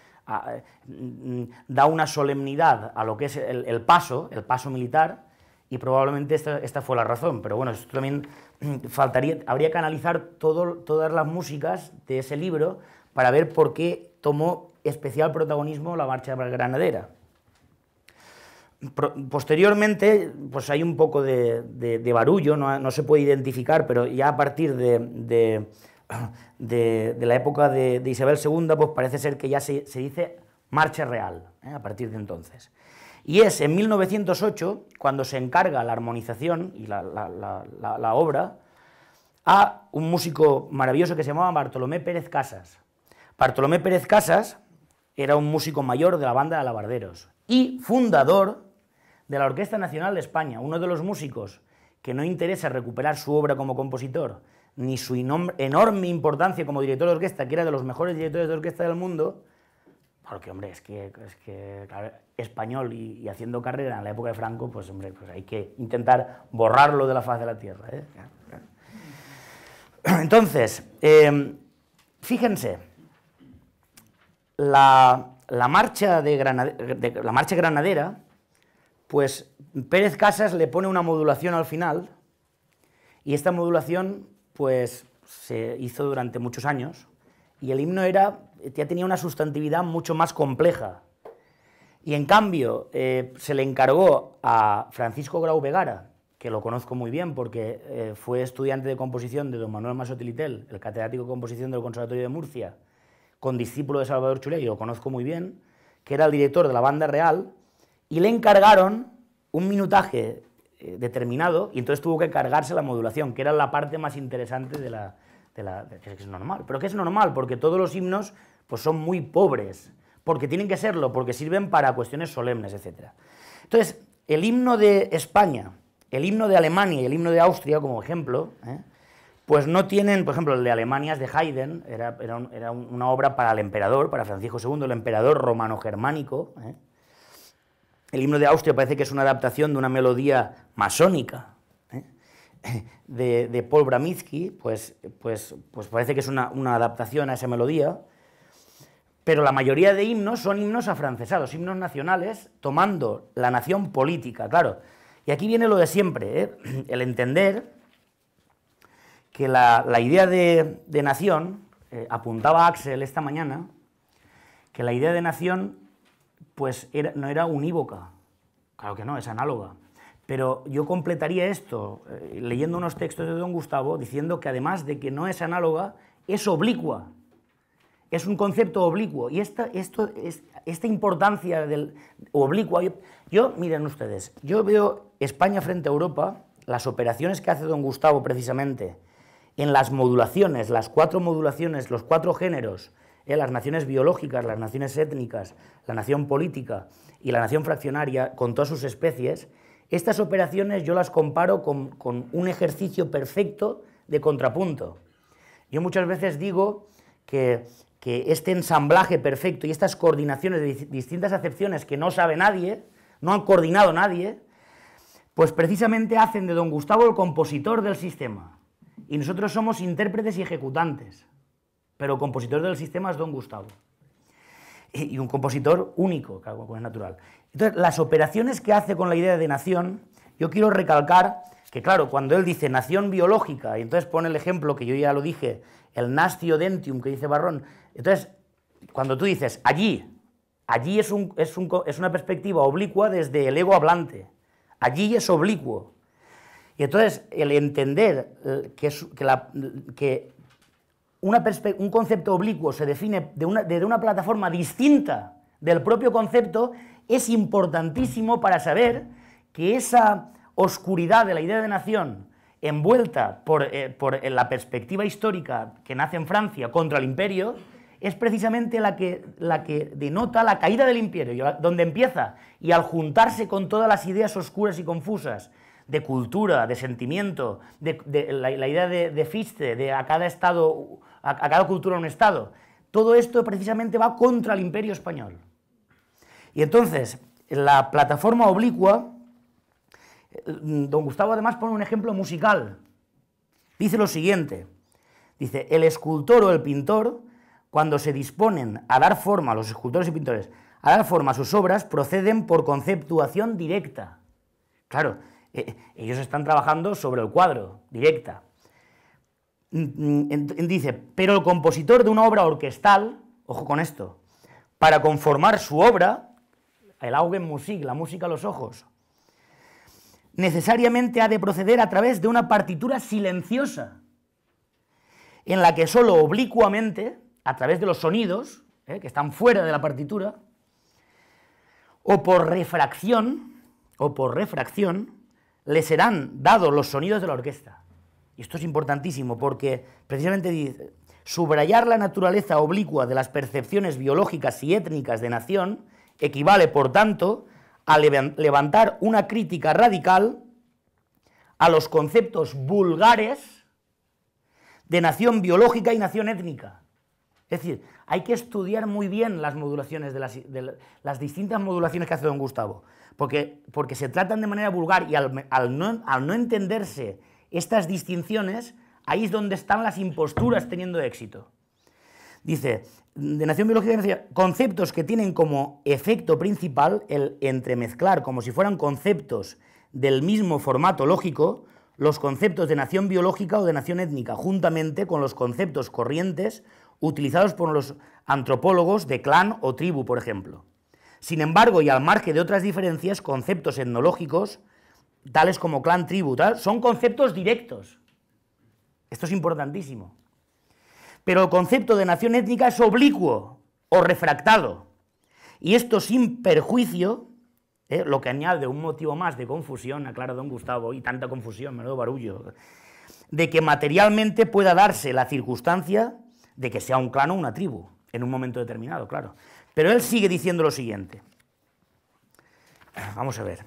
eh, mm, mm, da una solemnidad a lo que es el, paso, el paso militar, y probablemente esta, fue la razón, pero bueno, también mm, faltaría, habría que analizar todo, todas las músicas de ese libro para ver por qué tomó especial protagonismo la marcha granadera posteriormente, pues hay un poco de, barullo, no, se puede identificar, pero ya a partir de, la época de, Isabel II, pues parece ser que ya se, dice marcha real, ¿eh? a partir de entonces. Y es en 1908 cuando se encarga la armonización y la, la obra a un músico maravilloso que se llamaba Bartolomé Pérez Casas. Bartolomé Pérez Casas era un músico mayor de la banda de Alabarderos y fundador de la Orquesta Nacional de España, uno de los músicos que no interesa recuperar su obra como compositor, ni su enorme importancia como director de orquesta, que era de los mejores directores de orquesta del mundo, porque, hombre, es que, es que español y, haciendo carrera en la época de Franco, pues, hombre, pues hay que intentar borrarlo de la faz de la tierra. ¿eh? Entonces, em, fíjense, la, marcha la marcha granadera pues Pérez Casas le pone una modulación al final y esta modulación pues se hizo durante muchos años y el himno era, ya tenía una sustantividad mucho más compleja. Y en cambio eh, se le encargó a Francisco Grau Vegara, que lo conozco muy bien porque eh, fue estudiante de composición de don Manuel Masotilitel, el catedrático de composición del Conservatorio de Murcia, con discípulo de Salvador Chulé, y lo conozco muy bien, que era el director de la banda real y le encargaron un minutaje eh, determinado y entonces tuvo que cargarse la modulación, que era la parte más interesante de la... que es normal, pero que es normal porque todos los himnos pues, son muy pobres, porque tienen que serlo, porque sirven para cuestiones solemnes, etc. Entonces, el himno de España, el himno de Alemania y el himno de Austria, como ejemplo, ¿eh? pues no tienen, por ejemplo, el de Alemania es de Haydn, era, era, era, una obra para el emperador, para Francisco II, el emperador romano-germánico, ¿eh? El himno de Austria parece que es una adaptación de una melodía masónica ¿eh? de, Paul Bramitsky, pues, pues, pues parece que es una, adaptación a esa melodía, pero la mayoría de himnos son himnos afrancesados, himnos nacionales, tomando la nación política, claro. Y aquí viene lo de siempre, ¿eh? el entender que la, idea de, nación, eh, apuntaba Axel esta mañana, que la idea de nación pues no era unívoca. Claro que no, es análoga. Pero yo completaría esto eh, leyendo unos textos de don Gustavo diciendo que además de que no es análoga, es oblicua. Es un concepto oblicuo. Y esta, importancia del oblicua... yo, miren ustedes, yo veo España frente a Europa, las operaciones que hace don Gustavo precisamente, en las modulaciones, las cuatro modulaciones, los cuatro géneros, ¿eh? las naciones biológicas, las naciones étnicas, la nación política y la nación fraccionaria, con todas sus especies, estas operaciones yo las comparo con, un ejercicio perfecto de contrapunto. Yo muchas veces digo que, este ensamblaje perfecto y estas coordinaciones de distintas acepciones que no sabe nadie, no han coordinado nadie, pues precisamente hacen de don Gustavo el compositor del sistema. Y nosotros somos intérpretes y ejecutantes pero compositor del sistema es don Gustavo. Y un compositor único, que es natural. Entonces, las operaciones que hace con la idea de nación, yo quiero recalcar que, claro, cuando él dice nación biológica, y entonces pone el ejemplo que yo ya lo dije, el nastio dentium que dice Barrón, entonces, cuando tú dices allí, allí es, un, es, una perspectiva oblicua desde el ego hablante, allí es oblicuo. Y entonces, el entender eh, que, que un concepto oblicuo se define de una, desde una plataforma distinta del propio concepto, es importantísimo para saber que esa oscuridad de la idea de nación envuelta por, eh, la perspectiva histórica que nace en Francia contra el imperio, es precisamente la que, la que denota la caída del imperio, donde empieza, y al juntarse con todas las ideas oscuras y confusas de cultura, de sentimiento, de, la, idea de, de, Fichte, de a cada estado a, cada cultura un Estado. Todo esto precisamente va contra el imperio español. Y entonces, la plataforma oblicua, eh, don Gustavo además pone un ejemplo musical. Dice lo siguiente, dice, el escultor o el pintor, cuando se disponen a dar forma, los escultores y pintores, a dar forma a sus obras, proceden por conceptuación directa. Claro, eh, ellos están trabajando sobre el cuadro, directa. Mm, mm, dice, pero el compositor de una obra orquestal, ojo con esto, para conformar su obra, el music la música a los ojos, necesariamente ha de proceder a través de una partitura silenciosa, en la que solo oblicuamente, a través de los sonidos, eh, que están fuera de la partitura, o por refracción, o por refracción, le serán dados los sonidos de la orquesta y esto es importantísimo porque precisamente dice, subrayar la naturaleza oblicua de las percepciones biológicas y étnicas de nación equivale, por tanto, a levantar una crítica radical a los conceptos vulgares de nación biológica y nación étnica. Es decir, hay que estudiar muy bien las modulaciones de las, distintas modulaciones que hace don Gustavo, porque, se tratan de manera vulgar y al no entenderse estas distinciones, ahí es donde están las imposturas teniendo éxito. Dice, de Nación Biológica, conceptos que tienen como efecto principal el entremezclar, como si fueran conceptos del mismo formato lógico, los conceptos de nación biológica o de nación étnica, juntamente con los conceptos corrientes utilizados por los antropólogos de clan o tribu, por ejemplo. Sin embargo, y al margen de otras diferencias, conceptos etnológicos tales como clan, tribu, tal, son conceptos directos. Esto es importantísimo. Pero el concepto de nación étnica es oblicuo o refractado. Y esto sin perjuicio, ¿eh? lo que añade un motivo más de confusión, aclara don Gustavo, y tanta confusión, menudo barullo, de que materialmente pueda darse la circunstancia de que sea un clan o una tribu, en un momento determinado, claro. Pero él sigue diciendo lo siguiente. Vamos a ver.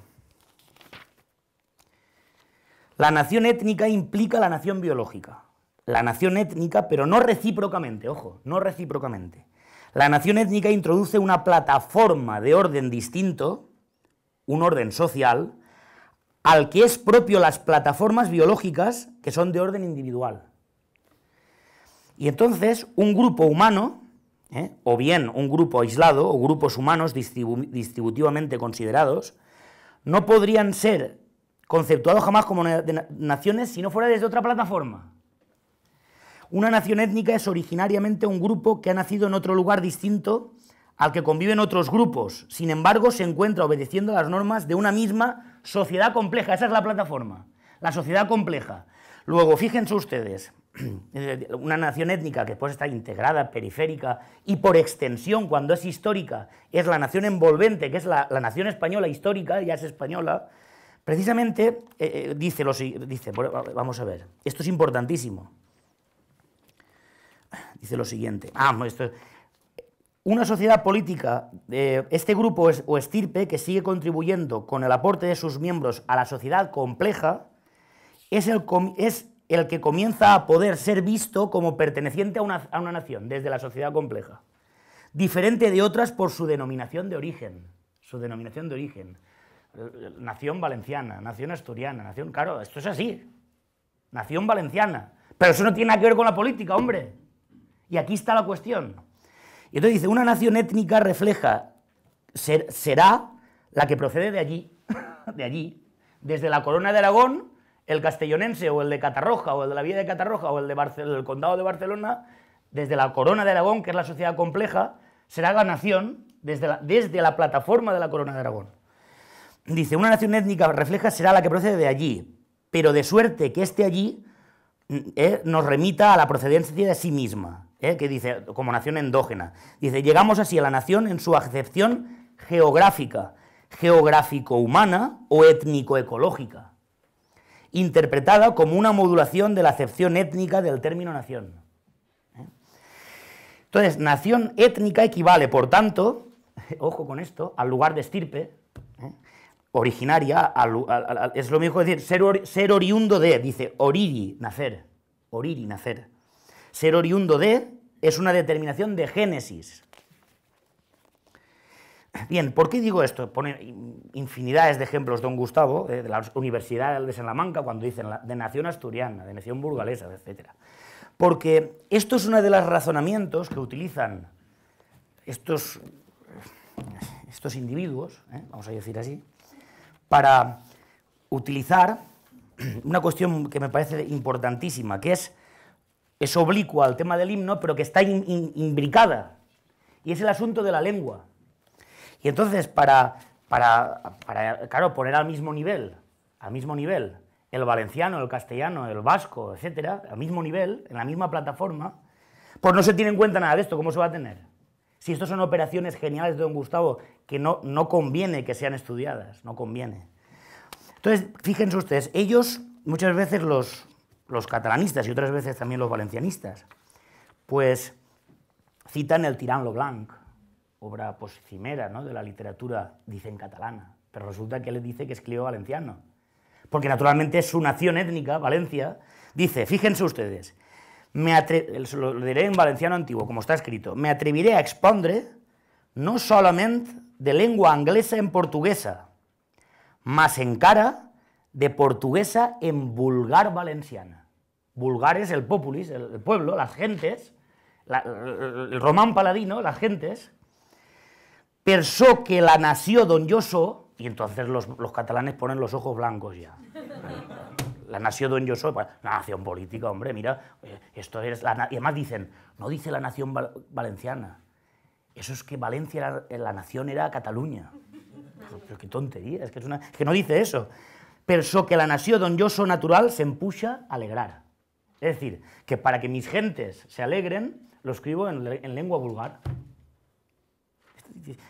La nación étnica implica la nación biológica. La nación étnica, pero no recíprocamente, ojo, no recíprocamente. La nación étnica introduce una plataforma de orden distinto, un orden social, al que es propio las plataformas biológicas que son de orden individual. Y entonces un grupo humano, ¿eh? o bien un grupo aislado, o grupos humanos distributivamente considerados, no podrían ser conceptuado jamás como naciones si no fuera desde otra plataforma. Una nación étnica es originariamente un grupo que ha nacido en otro lugar distinto al que conviven otros grupos, sin embargo se encuentra obedeciendo a las normas de una misma sociedad compleja, esa es la plataforma, la sociedad compleja. Luego, fíjense ustedes, una nación étnica que puede estar integrada, periférica y por extensión, cuando es histórica, es la nación envolvente, que es la nación española histórica, ya es española, Precisamente eh, eh, dice, lo, dice, vamos a ver, esto es importantísimo. Dice lo siguiente. Ah, una sociedad política, eh, este grupo o estirpe que sigue contribuyendo con el aporte de sus miembros a la sociedad compleja, es el, es el que comienza a poder ser visto como perteneciente a una, a una nación, desde la sociedad compleja, diferente de otras por su denominación de origen. Su denominación de origen. Nación valenciana, nación asturiana, nación... Claro, esto es así. Nación valenciana. Pero eso no tiene nada que ver con la política, hombre. Y aquí está la cuestión. Y entonces dice, una nación étnica refleja, será la que procede de allí, de allí, desde la corona de Aragón, el castellonense o el de Catarroja o el de la vía de Catarroja o el de condado de Barcelona, desde la corona de Aragón, que es la sociedad compleja, será la nación desde desde la plataforma de la corona de Aragón. Dice, una nación étnica refleja será la que procede de allí, pero de suerte que este allí mm, eh, nos remita a la procedencia de sí misma, eh, que dice, como nación endógena. Dice, llegamos así a la nación en su acepción geográfica, geográfico-humana o étnico-ecológica, interpretada como una modulación de la acepción étnica del término nación. Eh. Entonces, nación étnica equivale, por tanto, ojo con esto, al lugar de estirpe, originaria, es lo mismo decir ser, oriundo de, dice oriri, nacer, oriri, nacer. Ser oriundo de es una determinación de génesis. Bien, ¿por qué digo esto? Pone infinidades de ejemplos don Gustavo, eh, de la Universidad de Salamanca, cuando dicen de nación asturiana, de nación burgalesa, etc. Porque esto es uno de los razonamientos que utilizan estos, estos individuos, eh, vamos a decir así, para utilizar una cuestión que me parece importantísima, que es, oblicua al tema del himno, pero que está imbricada, y es el asunto de la lengua. Y entonces, para, para, claro, poner al mismo nivel, al mismo nivel, el valenciano, el castellano, el vasco, etcétera, al mismo nivel, en la misma plataforma, pues no se tiene en cuenta nada de esto, ¿cómo se va a tener? Si esto son operaciones geniales de don Gustavo, que no, conviene que sean estudiadas, no conviene. Entonces, fíjense ustedes, ellos, muchas veces los, catalanistas y otras veces también los valencianistas, pues citan el Tirán lo Blanc, obra posicimera ¿no? de la literatura, dicen catalana, pero resulta que él dice que clío valenciano, porque naturalmente es su nación étnica, Valencia, dice, fíjense ustedes, me lo diré en valenciano antiguo, como está escrito, me atreveré a expondre no solamente de lengua inglesa en portuguesa, más en cara de portuguesa en vulgar valenciana. Vulgar es el populis, el, pueblo, las gentes, el román paladino, las gentes, pensó que la nació don Yoso, y entonces los, los catalanes ponen los ojos blancos ya la nación don yo pues, nación política, hombre, mira, eh, esto es... La, y además dicen, no dice la nación valenciana, eso es que Valencia, eh, la nación era Cataluña. Pero, qué tontería, es que, no dice eso. Pero eso que la nación, don yo natural se empuja a alegrar. Es decir, que para que mis gentes se alegren, lo escribo en lengua vulgar.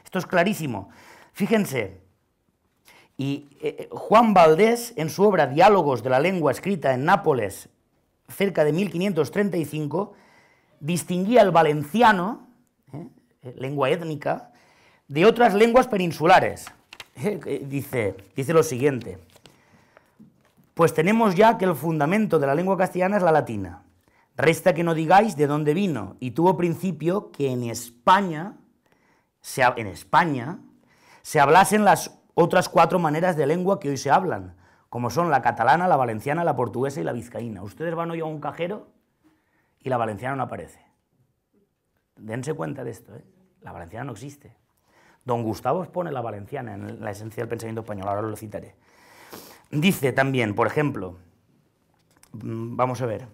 Esto es clarísimo. Fíjense, y eh, eh, Juan Valdés, en su obra Diálogos de la lengua escrita en Nápoles, cerca de 1535, distinguía el valenciano, eh, lengua étnica, de otras lenguas peninsulares. dice, dice lo siguiente, pues tenemos ya que el fundamento de la lengua castellana es la latina. Resta que no digáis de dónde vino, y tuvo principio que en España, se, en España, se hablasen las otras cuatro maneras de lengua que hoy se hablan, como son la catalana, la valenciana, la portuguesa y la vizcaína. Ustedes van hoy a un cajero y la valenciana no aparece. Dense cuenta de esto, ¿eh? la valenciana no existe. Don Gustavo pone la valenciana en la esencia del pensamiento español, ahora lo citaré. Dice también, por ejemplo, mm, vamos a ver,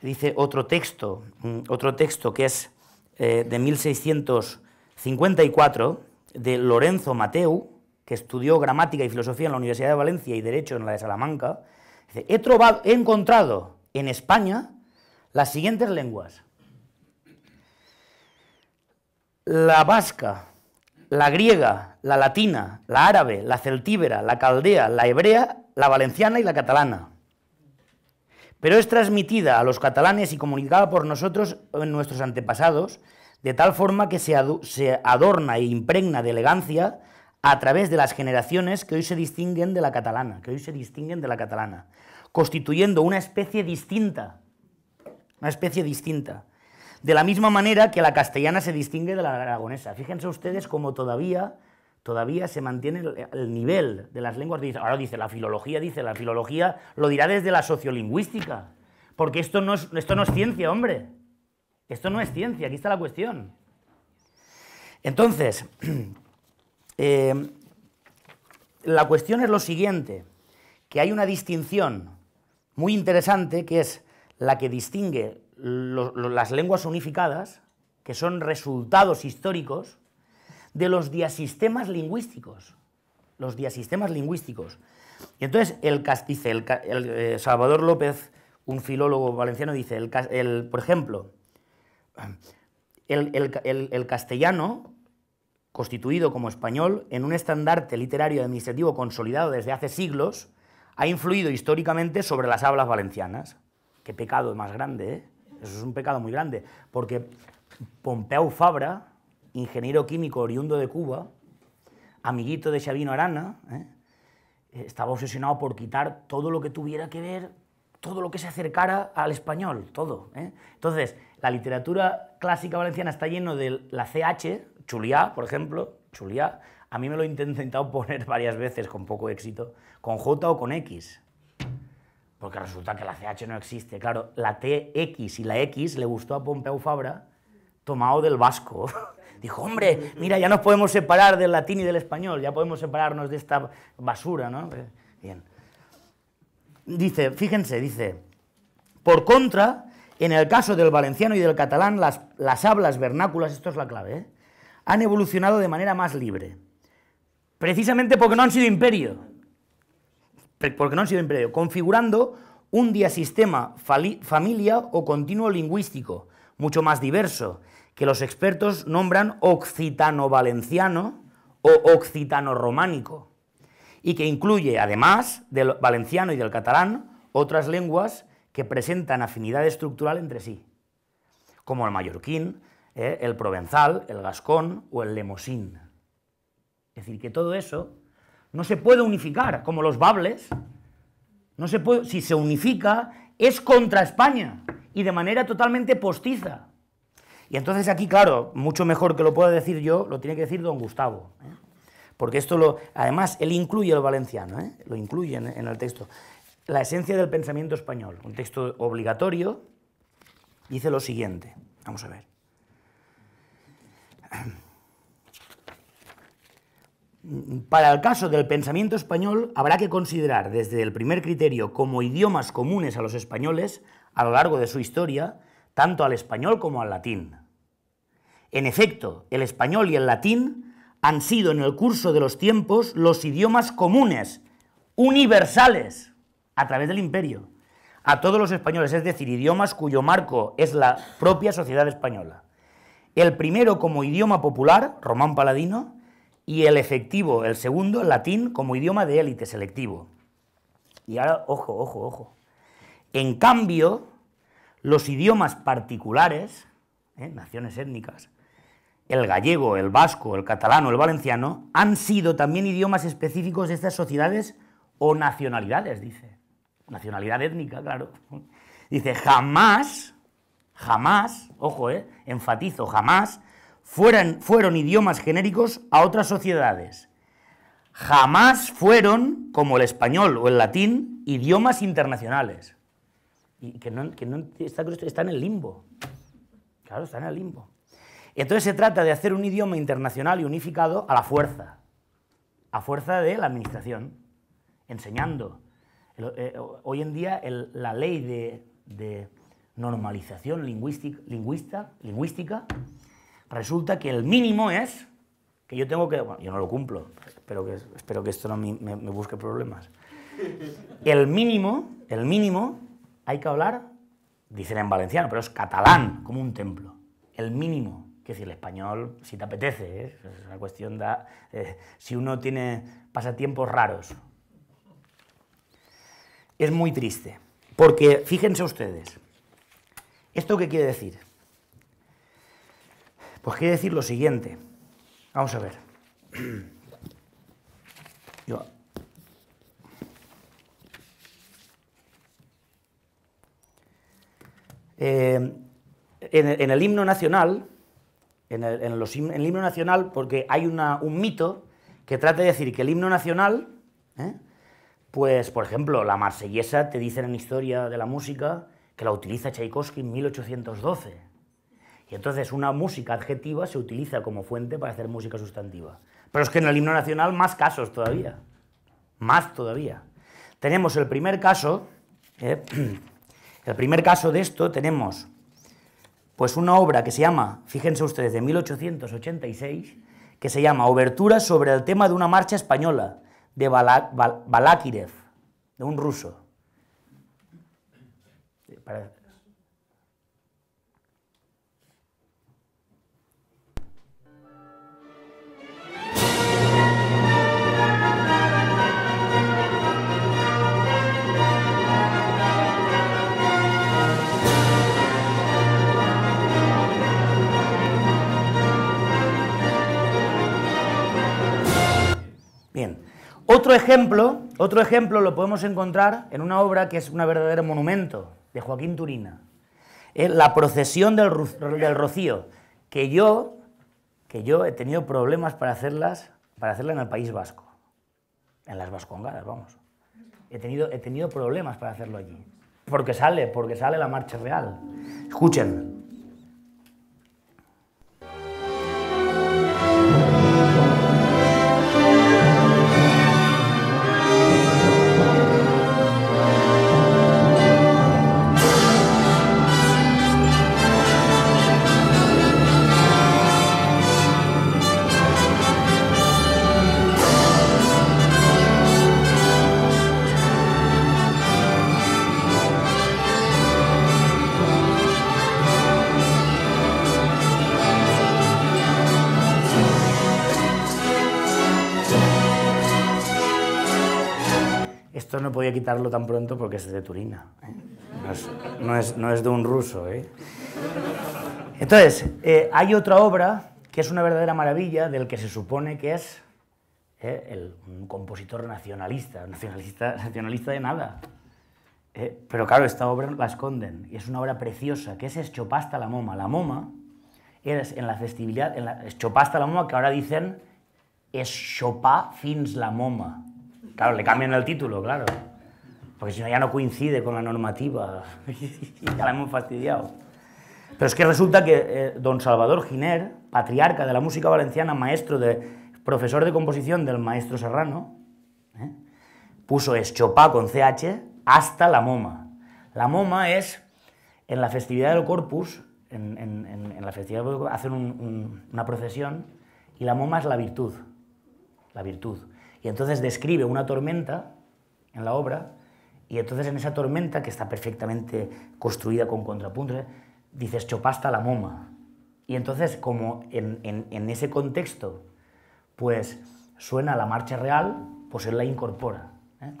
dice otro texto, mm, otro texto que es eh, de 1654 de Lorenzo Mateu, que estudió gramática y filosofía en la Universidad de Valencia y Derecho en la de Salamanca, dice, he, he encontrado en España las siguientes lenguas. La vasca, la griega, la latina, la árabe, la celtíbera, la caldea, la hebrea, la valenciana y la catalana. Pero es transmitida a los catalanes y comunicada por nosotros en nuestros antepasados, de tal forma que se, adorna e impregna de elegancia a través de las generaciones que hoy se distinguen de la catalana, que hoy se distinguen de la catalana, constituyendo una especie distinta, una especie distinta, de la misma manera que la castellana se distingue de la aragonesa. Fíjense ustedes cómo todavía, todavía se mantiene el, nivel de las lenguas. Ahora dice la filología, dice la filología, lo dirá desde la sociolingüística, porque esto no esto no es ciencia, hombre. Esto no es ciencia, aquí está la cuestión. Entonces, Eh, la cuestión es lo siguiente, que hay una distinción muy interesante que es la que distingue las lenguas unificadas, que son resultados históricos, de los diasistemas lingüísticos. Los diasistemas lingüísticos. Y entonces, el, el, eh, Salvador López, un filólogo valenciano, dice, por ejemplo, el, castellano constituido como español en un estandarte literario y administrativo consolidado desde hace siglos, ha influido históricamente sobre las hablas valencianas. Qué pecado más grande, ¿eh? Eso es un pecado muy grande, porque Pompeu Fabra, ingeniero químico oriundo de Cuba, amiguito de Xavino Arana, ¿eh? estaba obsesionado por quitar todo lo que tuviera que ver, todo lo que se acercara al español, todo. ¿eh? Entonces, la literatura clásica valenciana está lleno de la CH, Chuliá, por ejemplo, Chuliá, a mí me lo he intentado poner varias veces con poco éxito, con J o con X, porque resulta que la CH no existe. Claro, la TX y la X le gustó a Pompeu Fabra, tomado del vasco. Dijo, hombre, mira, ya nos podemos separar del latín y del español, ya podemos separarnos de esta basura, ¿no? Eh, bien. Dice, fíjense, dice, por contra, en el caso del valenciano y del catalán, las, las hablas vernáculas, esto es la clave, ¿eh? han evolucionado de manera más libre. Precisamente porque no han sido imperio. Porque no han sido imperio. Configurando un diasistema familia o continuo lingüístico, mucho más diverso, que los expertos nombran occitano-valenciano o occitano-románico, y que incluye, además del valenciano y del catalán, otras lenguas que presentan afinidad estructural entre sí, como el mallorquín, ¿eh? el provenzal, el gascón o el lemosín. Es decir, que todo eso no se puede unificar, como los bables. No se puede, si se unifica, es contra España y de manera totalmente postiza. Y entonces aquí, claro, mucho mejor que lo pueda decir yo, lo tiene que decir don Gustavo. ¿eh? Porque esto lo. Además, él incluye el valenciano, ¿eh? lo incluye en el texto. La esencia del pensamiento español, un texto obligatorio, dice lo siguiente. Vamos a ver. Para el caso del pensamiento español, habrá que considerar desde el primer criterio como idiomas comunes a los españoles a lo largo de su historia, tanto al español como al latín. En efecto, el español y el latín han sido en el curso de los tiempos los idiomas comunes, universales, a través del imperio, a todos los españoles, es decir, idiomas cuyo marco es la propia sociedad española el primero como idioma popular, román paladino, y el efectivo, el segundo, el latín, como idioma de élite selectivo. Y ahora, ojo, ojo, ojo. En cambio, los idiomas particulares, ¿eh? naciones étnicas, el gallego, el vasco, el catalano, el valenciano, han sido también idiomas específicos de estas sociedades o nacionalidades, dice. Nacionalidad étnica, claro. Dice, jamás jamás, ojo, eh, enfatizo, jamás, fueran, fueron idiomas genéricos a otras sociedades. Jamás fueron, como el español o el latín, idiomas internacionales. Y que no, que no está, en el limbo. Claro, está en el limbo. Entonces se trata de hacer un idioma internacional y unificado a la fuerza, a fuerza de la administración, enseñando. Eh, hoy en día la ley de normalización lingüística, resulta que el mínimo es que yo tengo que, bueno, yo no lo cumplo, espero que, espero que esto no me, busque problemas. El mínimo, el mínimo, hay que hablar, dicen en valenciano, pero es catalán, como un templo. El mínimo, que decir, el español, si te apetece, ¿eh? es una cuestión de, eh, si uno tiene pasatiempos raros. Es muy triste, porque fíjense ustedes, ¿Esto qué quiere decir? Pues quiere decir lo siguiente. Vamos a ver. Eh, en, el, himno nacional, en el, himno nacional, porque hay un mito que trata de decir que el himno nacional, ¿eh? pues por ejemplo, la marsellesa, te dicen en historia de la música, que la utiliza Tchaikovsky en 1812. Y entonces una música adjetiva se utiliza como fuente para hacer música sustantiva. Pero es que en el himno nacional más casos todavía. Más todavía. Tenemos el primer caso, eh, el primer caso de esto tenemos pues una obra que se llama, fíjense ustedes, de 1886, que se llama Obertura sobre el tema de una marcha española de Balakirev, de un ruso. Bien. Otro ejemplo, otro ejemplo lo podemos encontrar en una obra que es un verdadero monumento de Joaquín Turina, la procesión del, rocío, que yo, que yo he tenido problemas para hacerlas, para hacerla en el País Vasco, en las vascongadas, vamos. He tenido, he tenido problemas para hacerlo allí, porque sale, porque sale la marcha real. Escuchen. quitarlo tan pronto porque es de Turina. ¿eh? No, es, de un ruso. ¿eh? Entonces, eh, hay otra obra que es una verdadera maravilla del que se supone que es el, un compositor nacionalista, nacionalista, nacionalista de nada. pero claro, esta obra la esconden y es una obra preciosa, que es Chopasta la Moma. La Moma es en la festividad, en la, la Moma, que ahora dicen es fins la Moma. Claro, le cambian el título, claro porque si no ya no coincide con la normativa, ya la hemos fastidiado. Pero es que resulta que eh, don Salvador Giner, patriarca de la música valenciana, maestro de, profesor de composición del maestro Serrano, eh, puso es con CH hasta la MoMA. La MoMA es, en la festividad del Corpus, en, la festividad del Corpus, hacen una procesión y la MoMA es la virtud, la virtud. Y entonces describe una tormenta en la obra y entonces en esa tormenta, que está perfectamente construida con contrapuntos, dices chopasta la moma. Y entonces, como en, ese contexto, pues suena la marcha real, pues él la incorpora. ¿eh?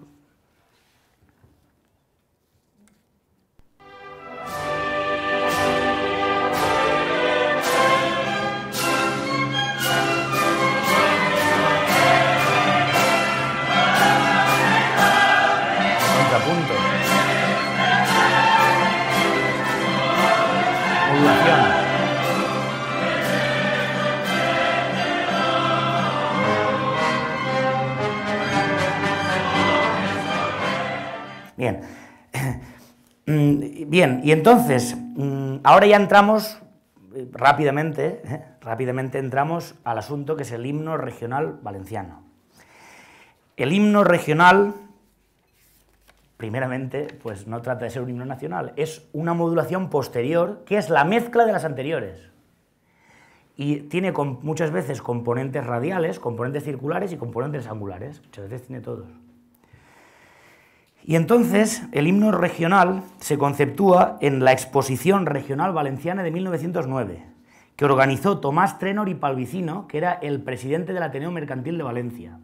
Bien. Mm, bien, y entonces, mm, ahora ya entramos eh, rápidamente, eh, rápidamente entramos al asunto que es el himno regional valenciano. El himno regional, primeramente, pues no trata de ser un himno nacional, es una modulación posterior que es la mezcla de las anteriores. Y tiene muchas veces componentes radiales, componentes circulares y componentes angulares, muchas veces tiene todos. Y entonces el himno regional se conceptúa en la Exposición Regional Valenciana de 1909, que organizó Tomás Trenor y Palvicino, que era el presidente del Ateneo Mercantil de Valencia,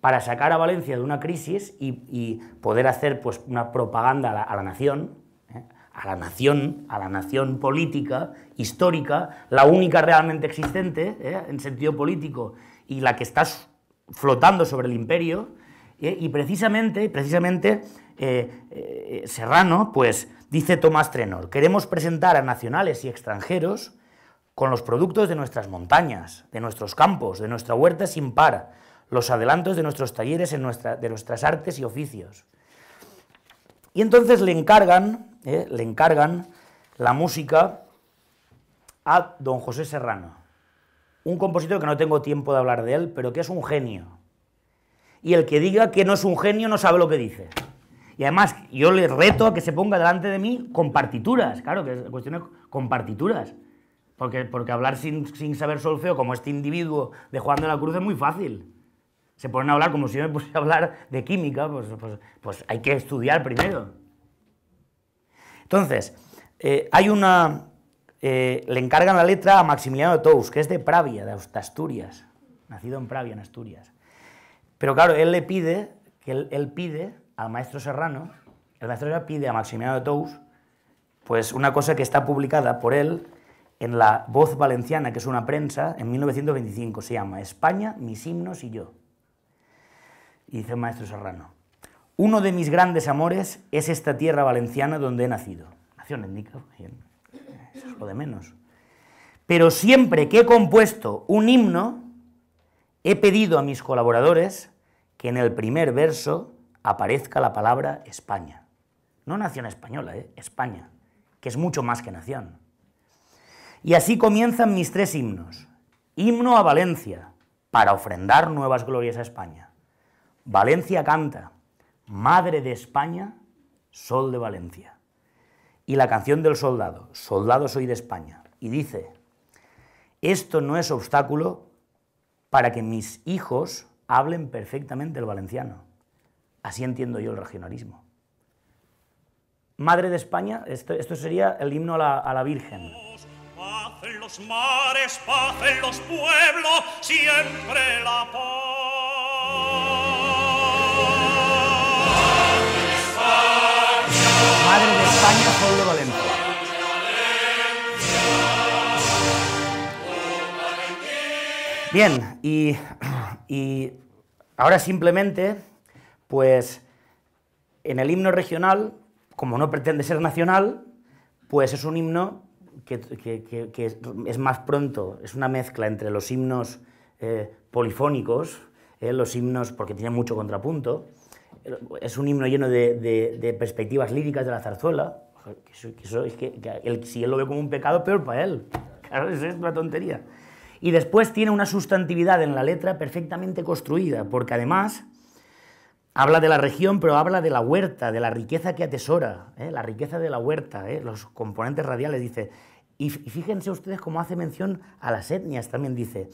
para sacar a Valencia de una crisis y, poder hacer pues, una propaganda a la, nación, ¿eh? a la nación, a la nación política, histórica, la única realmente existente ¿eh? en sentido político y la que está flotando sobre el imperio. ¿eh? Y precisamente, precisamente eh, eh, Serrano, pues dice Tomás Trenor, queremos presentar a nacionales y extranjeros con los productos de nuestras montañas, de nuestros campos, de nuestra huerta sin par, los adelantos de nuestros talleres, en de nuestras artes y oficios. Y entonces le encargan, eh, le encargan la música a don José Serrano, un compositor que no tengo tiempo de hablar de él, pero que es un genio. Y el que diga que no es un genio no sabe lo que dice. Y además, yo le reto a que se ponga delante de mí con partituras, claro, que es cuestión de con partituras. Porque, hablar sin, saber solfeo, como este individuo de Juan de la Cruz, es muy fácil. Se ponen a hablar como si yo me pusiera a hablar de química, pues, pues, pues hay que estudiar primero. Entonces, eh, hay una. Eh, le encargan la letra a Maximiliano Tous, que es de Pravia, de Asturias, nacido en Pravia, en Asturias. Pero claro, él le pide, que él pide al maestro Serrano, el maestro Serrano pide a Maximiliano de Tous pues una cosa que está publicada por él en la Voz Valenciana, que es una prensa, en 1925, se llama España, mis himnos y yo. Y dice el maestro Serrano, uno de mis grandes amores es esta tierra valenciana donde he nacido. Nación indica, eh, eso es lo de menos. Pero siempre que he compuesto un himno, he pedido a mis colaboradores que en el primer verso aparezca la palabra España. No nación española, ¿eh? España, que es mucho más que nación. Y así comienzan mis tres himnos. Himno a Valencia, para ofrendar nuevas glorias a España. Valencia canta, Madre de España, Sol de Valencia. Y la canción del soldado, Soldado soy de España. Y dice, esto no es obstáculo para que mis hijos hablen perfectamente el valenciano Así entiendo yo el regionalismo. Madre de España, esto, sería el himno a la, Virgen. Paz en los mares, paz en los pueblos, siempre la paz. Madre de España, pueblo Valencia. Bien, y, y ahora simplemente pues en el himno regional, como no pretende ser nacional, pues es un himno que, es más pronto, es una mezcla entre los himnos eh, polifónicos, eh, los himnos, porque tienen mucho contrapunto, es un himno lleno de, perspectivas líricas de la zarzuela, eso que, si él lo ve como un pecado, peor para él, claro, es una tontería. Y después tiene una sustantividad en la letra perfectamente construida, porque además Habla de la región, pero habla de la huerta, de la riqueza que atesora, ¿eh? la riqueza de la huerta, ¿eh? los componentes radiales, dice. Y, fíjense ustedes cómo hace mención a las etnias, también dice.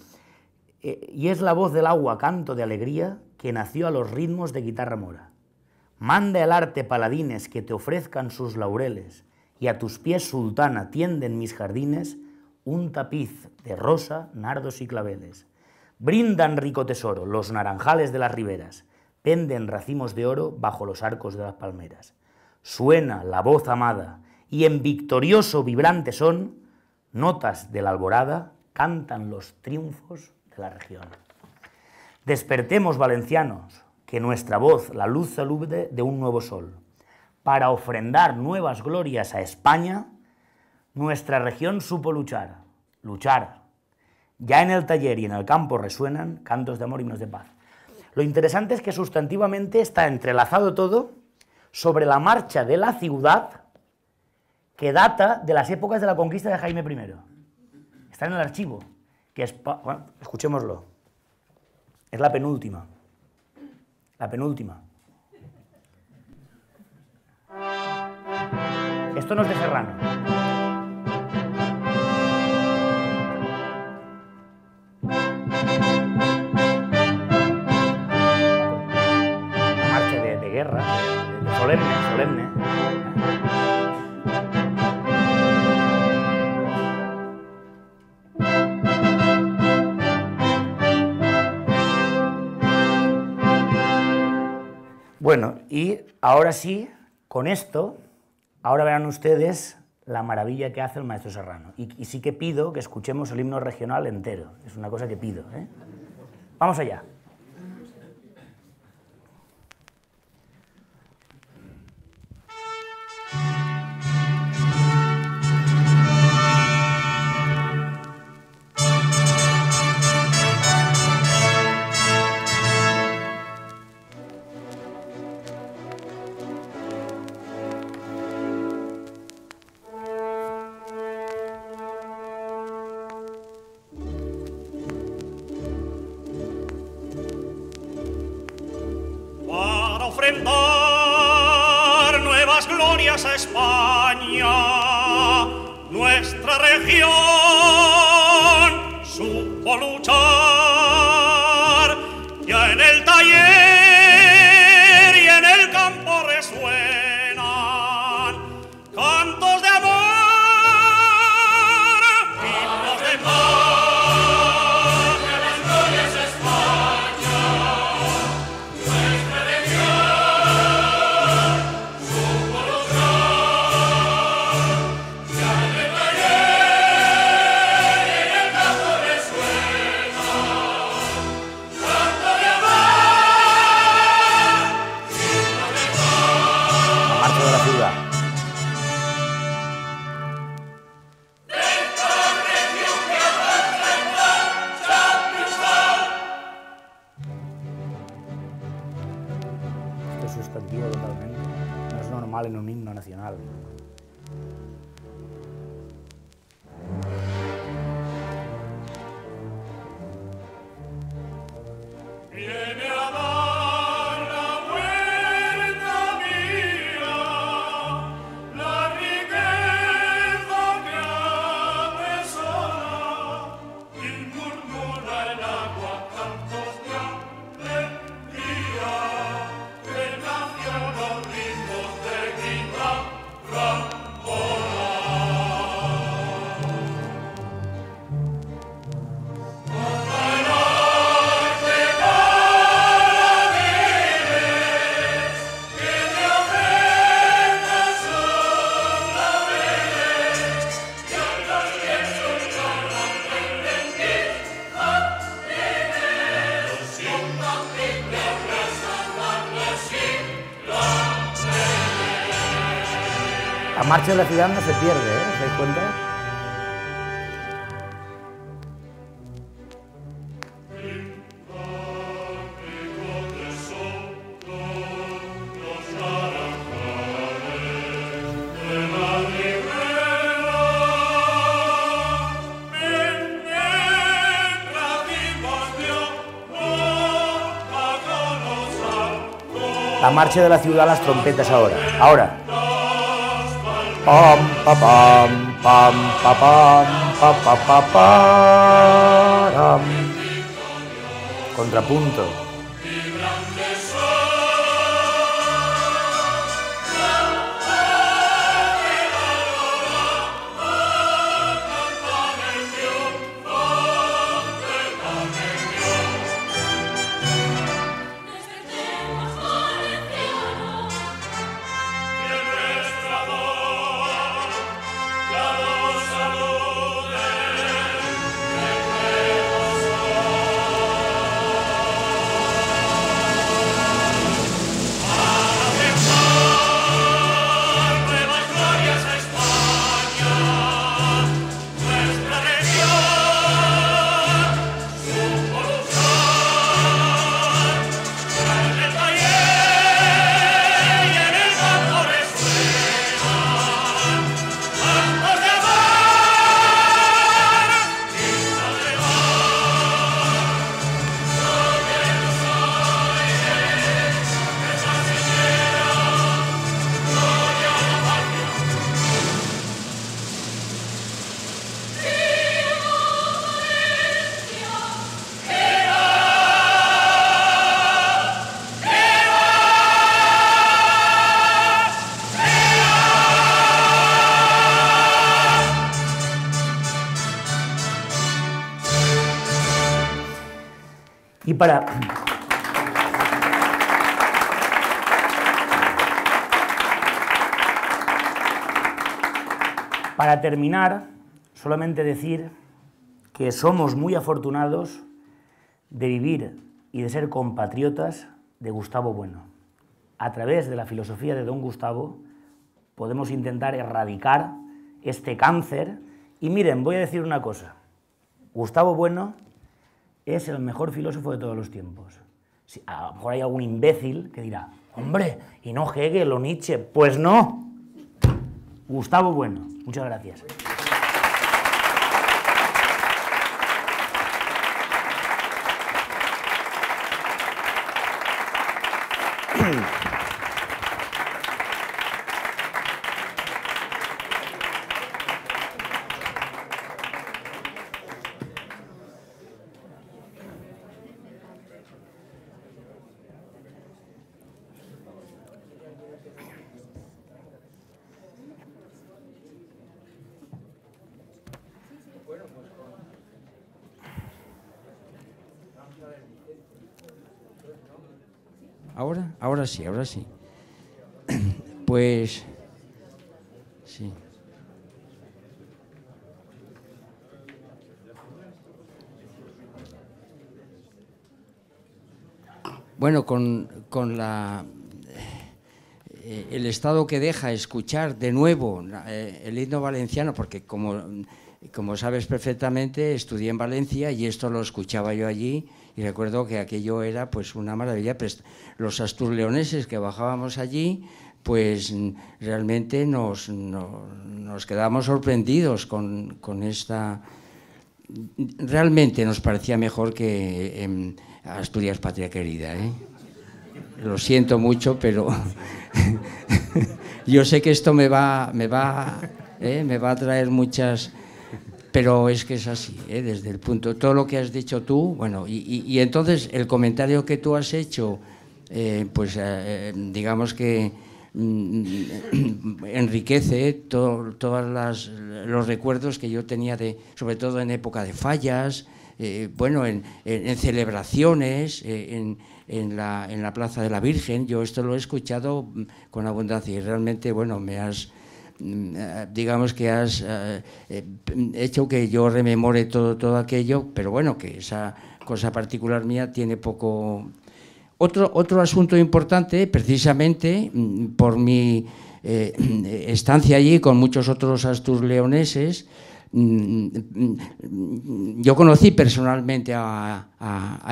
Eh, y es la voz del agua, canto de alegría, que nació a los ritmos de guitarra mora. Manda el arte paladines que te ofrezcan sus laureles, y a tus pies, sultana, tienden mis jardines un tapiz de rosa, nardos y claveles. Brindan rico tesoro los naranjales de las riberas, penden racimos de oro bajo los arcos de las palmeras. Suena la voz amada, y en victorioso vibrante son, notas de la alborada, cantan los triunfos de la región. Despertemos, valencianos, que nuestra voz, la luz salude de un nuevo sol, para ofrendar nuevas glorias a España, nuestra región supo luchar, luchar. Ya en el taller y en el campo resuenan cantos de amor y himnos de paz. Lo interesante es que sustantivamente está entrelazado todo sobre la marcha de la ciudad que data de las épocas de la conquista de Jaime I. Está en el archivo, que escuchémoslo. Es la penúltima. La penúltima. Esto no es de Serrano. solemne, solemne. Bueno, y ahora sí, con esto, ahora verán ustedes la maravilla que hace el maestro Serrano. Y, sí que pido que escuchemos el himno regional entero. Es una cosa que pido. ¿eh? Vamos allá. La marcha de la ciudad no se pierde, ¿eh? ¿Os dais cuenta? La marcha de la ciudad, las trompetas ahora. Ahora pam pam pam pa pam pa pa pa Contrapunto. para... Para terminar, solamente decir que somos muy afortunados de vivir y de ser compatriotas de Gustavo Bueno. A través de la filosofía de don Gustavo podemos intentar erradicar este cáncer. Y miren, voy a decir una cosa. Gustavo Bueno es el mejor filósofo de todos los tiempos. Si, a lo mejor hay algún imbécil que dirá, hombre, y no Hegel o Nietzsche. Pues no. Gustavo Bueno, muchas gracias. sí, ahora sí. Pues, sí. Bueno, con, la, eh, el estado que deja escuchar de nuevo eh, el himno valenciano, porque como como sabes perfectamente, estudié en Valencia y esto lo escuchaba yo allí y recuerdo que aquello era pues una maravilla. Pues, los asturleoneses que bajábamos allí, pues realmente nos, nos, quedábamos sorprendidos con, esta... Realmente nos parecía mejor que Asturias Patria Querida. ¿eh? Lo siento mucho, pero yo sé que esto me va, me va, ¿eh? me va a traer muchas pero es que es así, ¿eh? desde el punto, todo lo que has dicho tú, bueno, y, entonces el comentario que tú has hecho, eh, pues eh, eh, digamos que mm, enriquece todos los recuerdos que yo tenía, de, sobre todo en época de fallas, bueno, en, celebraciones, en, la, en la Plaza de la Virgen, yo esto lo he escuchado mm, con abundancia y realmente, bueno, me has eh, digamos que has eh, eh, hecho que yo rememore todo, todo aquello, pero bueno, que esa cosa particular mía tiene poco... Otro, asunto importante, precisamente mm, por mi estancia allí con muchos otros asturleoneses, mm, mm, yo conocí personalmente a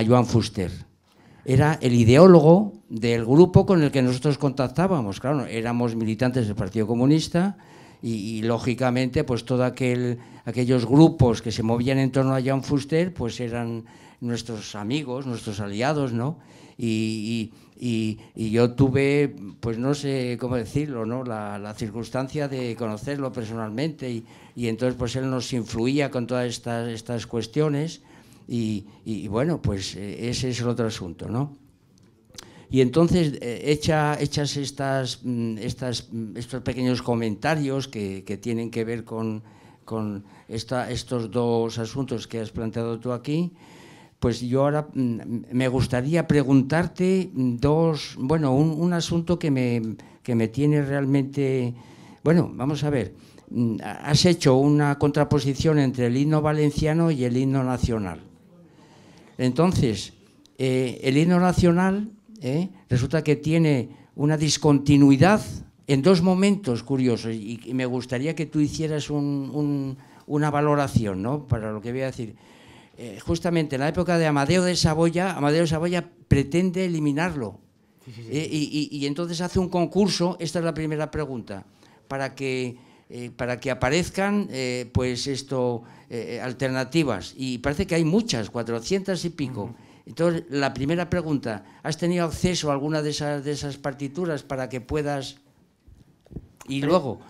Joan Fuster era el ideólogo del grupo con el que nosotros contactábamos. Claro, éramos militantes del Partido Comunista y, lógicamente, pues todos aquel, aquellos grupos que se movían en torno a John Fuster, pues eran nuestros amigos, nuestros aliados, ¿no? Y, y, y yo tuve, pues no sé cómo decirlo, ¿no? La, la circunstancia de conocerlo personalmente y, entonces, pues él nos influía con todas estas, estas cuestiones. Y, bueno, pues eh, ese es el otro asunto, ¿no? Y entonces, hechas eh, estas, mm, mm, estos pequeños comentarios que, tienen que ver con, estos dos asuntos que has planteado tú aquí, pues yo ahora mm, me gustaría preguntarte dos, bueno, un, un asunto que me, que me, tiene realmente, bueno, vamos a ver, has hecho una contraposición entre el himno valenciano y el himno nacional. Entonces, eh, el himno nacional eh, resulta que tiene una discontinuidad en dos momentos curiosos y, me gustaría que tú hicieras una valoración ¿no? para lo que voy a decir. Eh, justamente en la época de Amadeo de Saboya, Amadeo de Saboya pretende eliminarlo Y, y entonces hace un concurso, esta es la primera pregunta, para que eh, para que aparezcan eh, pues esto eh, alternativas y parece que hay muchas 400 y pico entonces la primera pregunta has tenido acceso a alguna de esas de esas partituras para que puedas y luego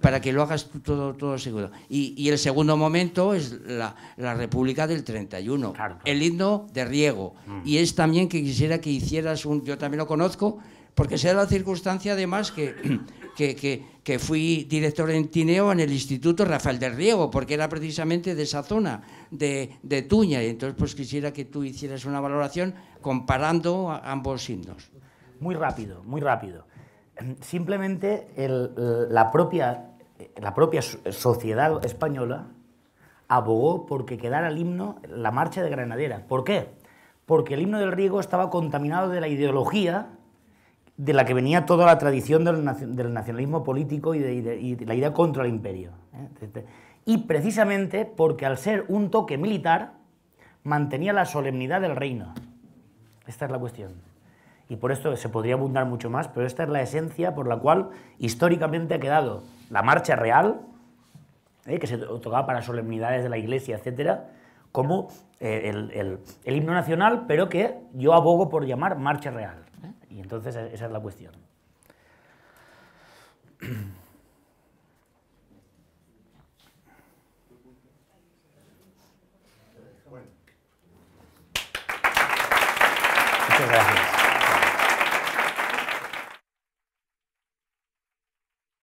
para que lo hagas todo todo seguro y, y el segundo momento es la, la República del 31 el himno de Riego mm. y es también que quisiera que hicieras un yo también lo conozco porque sea la circunstancia además que que, fui director en Tineo en el Instituto Rafael del Riego, porque era precisamente de esa zona, de, de Tuña. Y entonces pues quisiera que tú hicieras una valoración comparando ambos himnos. Muy rápido, muy rápido. Em, simplemente la, propia, la propia sociedad española abogó porque quedara el himno la marcha de Granadera. ¿Por qué? Porque el himno del riego estaba contaminado de la ideología de la que venía toda la tradición del, nacionalismo político y la idea contra el imperio. ¿eh? Este, este. Y precisamente porque al ser un toque militar, mantenía la solemnidad del reino. Esta es la cuestión. Y por esto se podría abundar mucho más, pero esta es la esencia por la cual históricamente ha quedado la marcha real, ¿eh? que se tocaba para solemnidades de la iglesia, etcétera, como eh, el himno nacional, pero que yo abogo por llamar marcha real. Y entonces esa es la cuestión.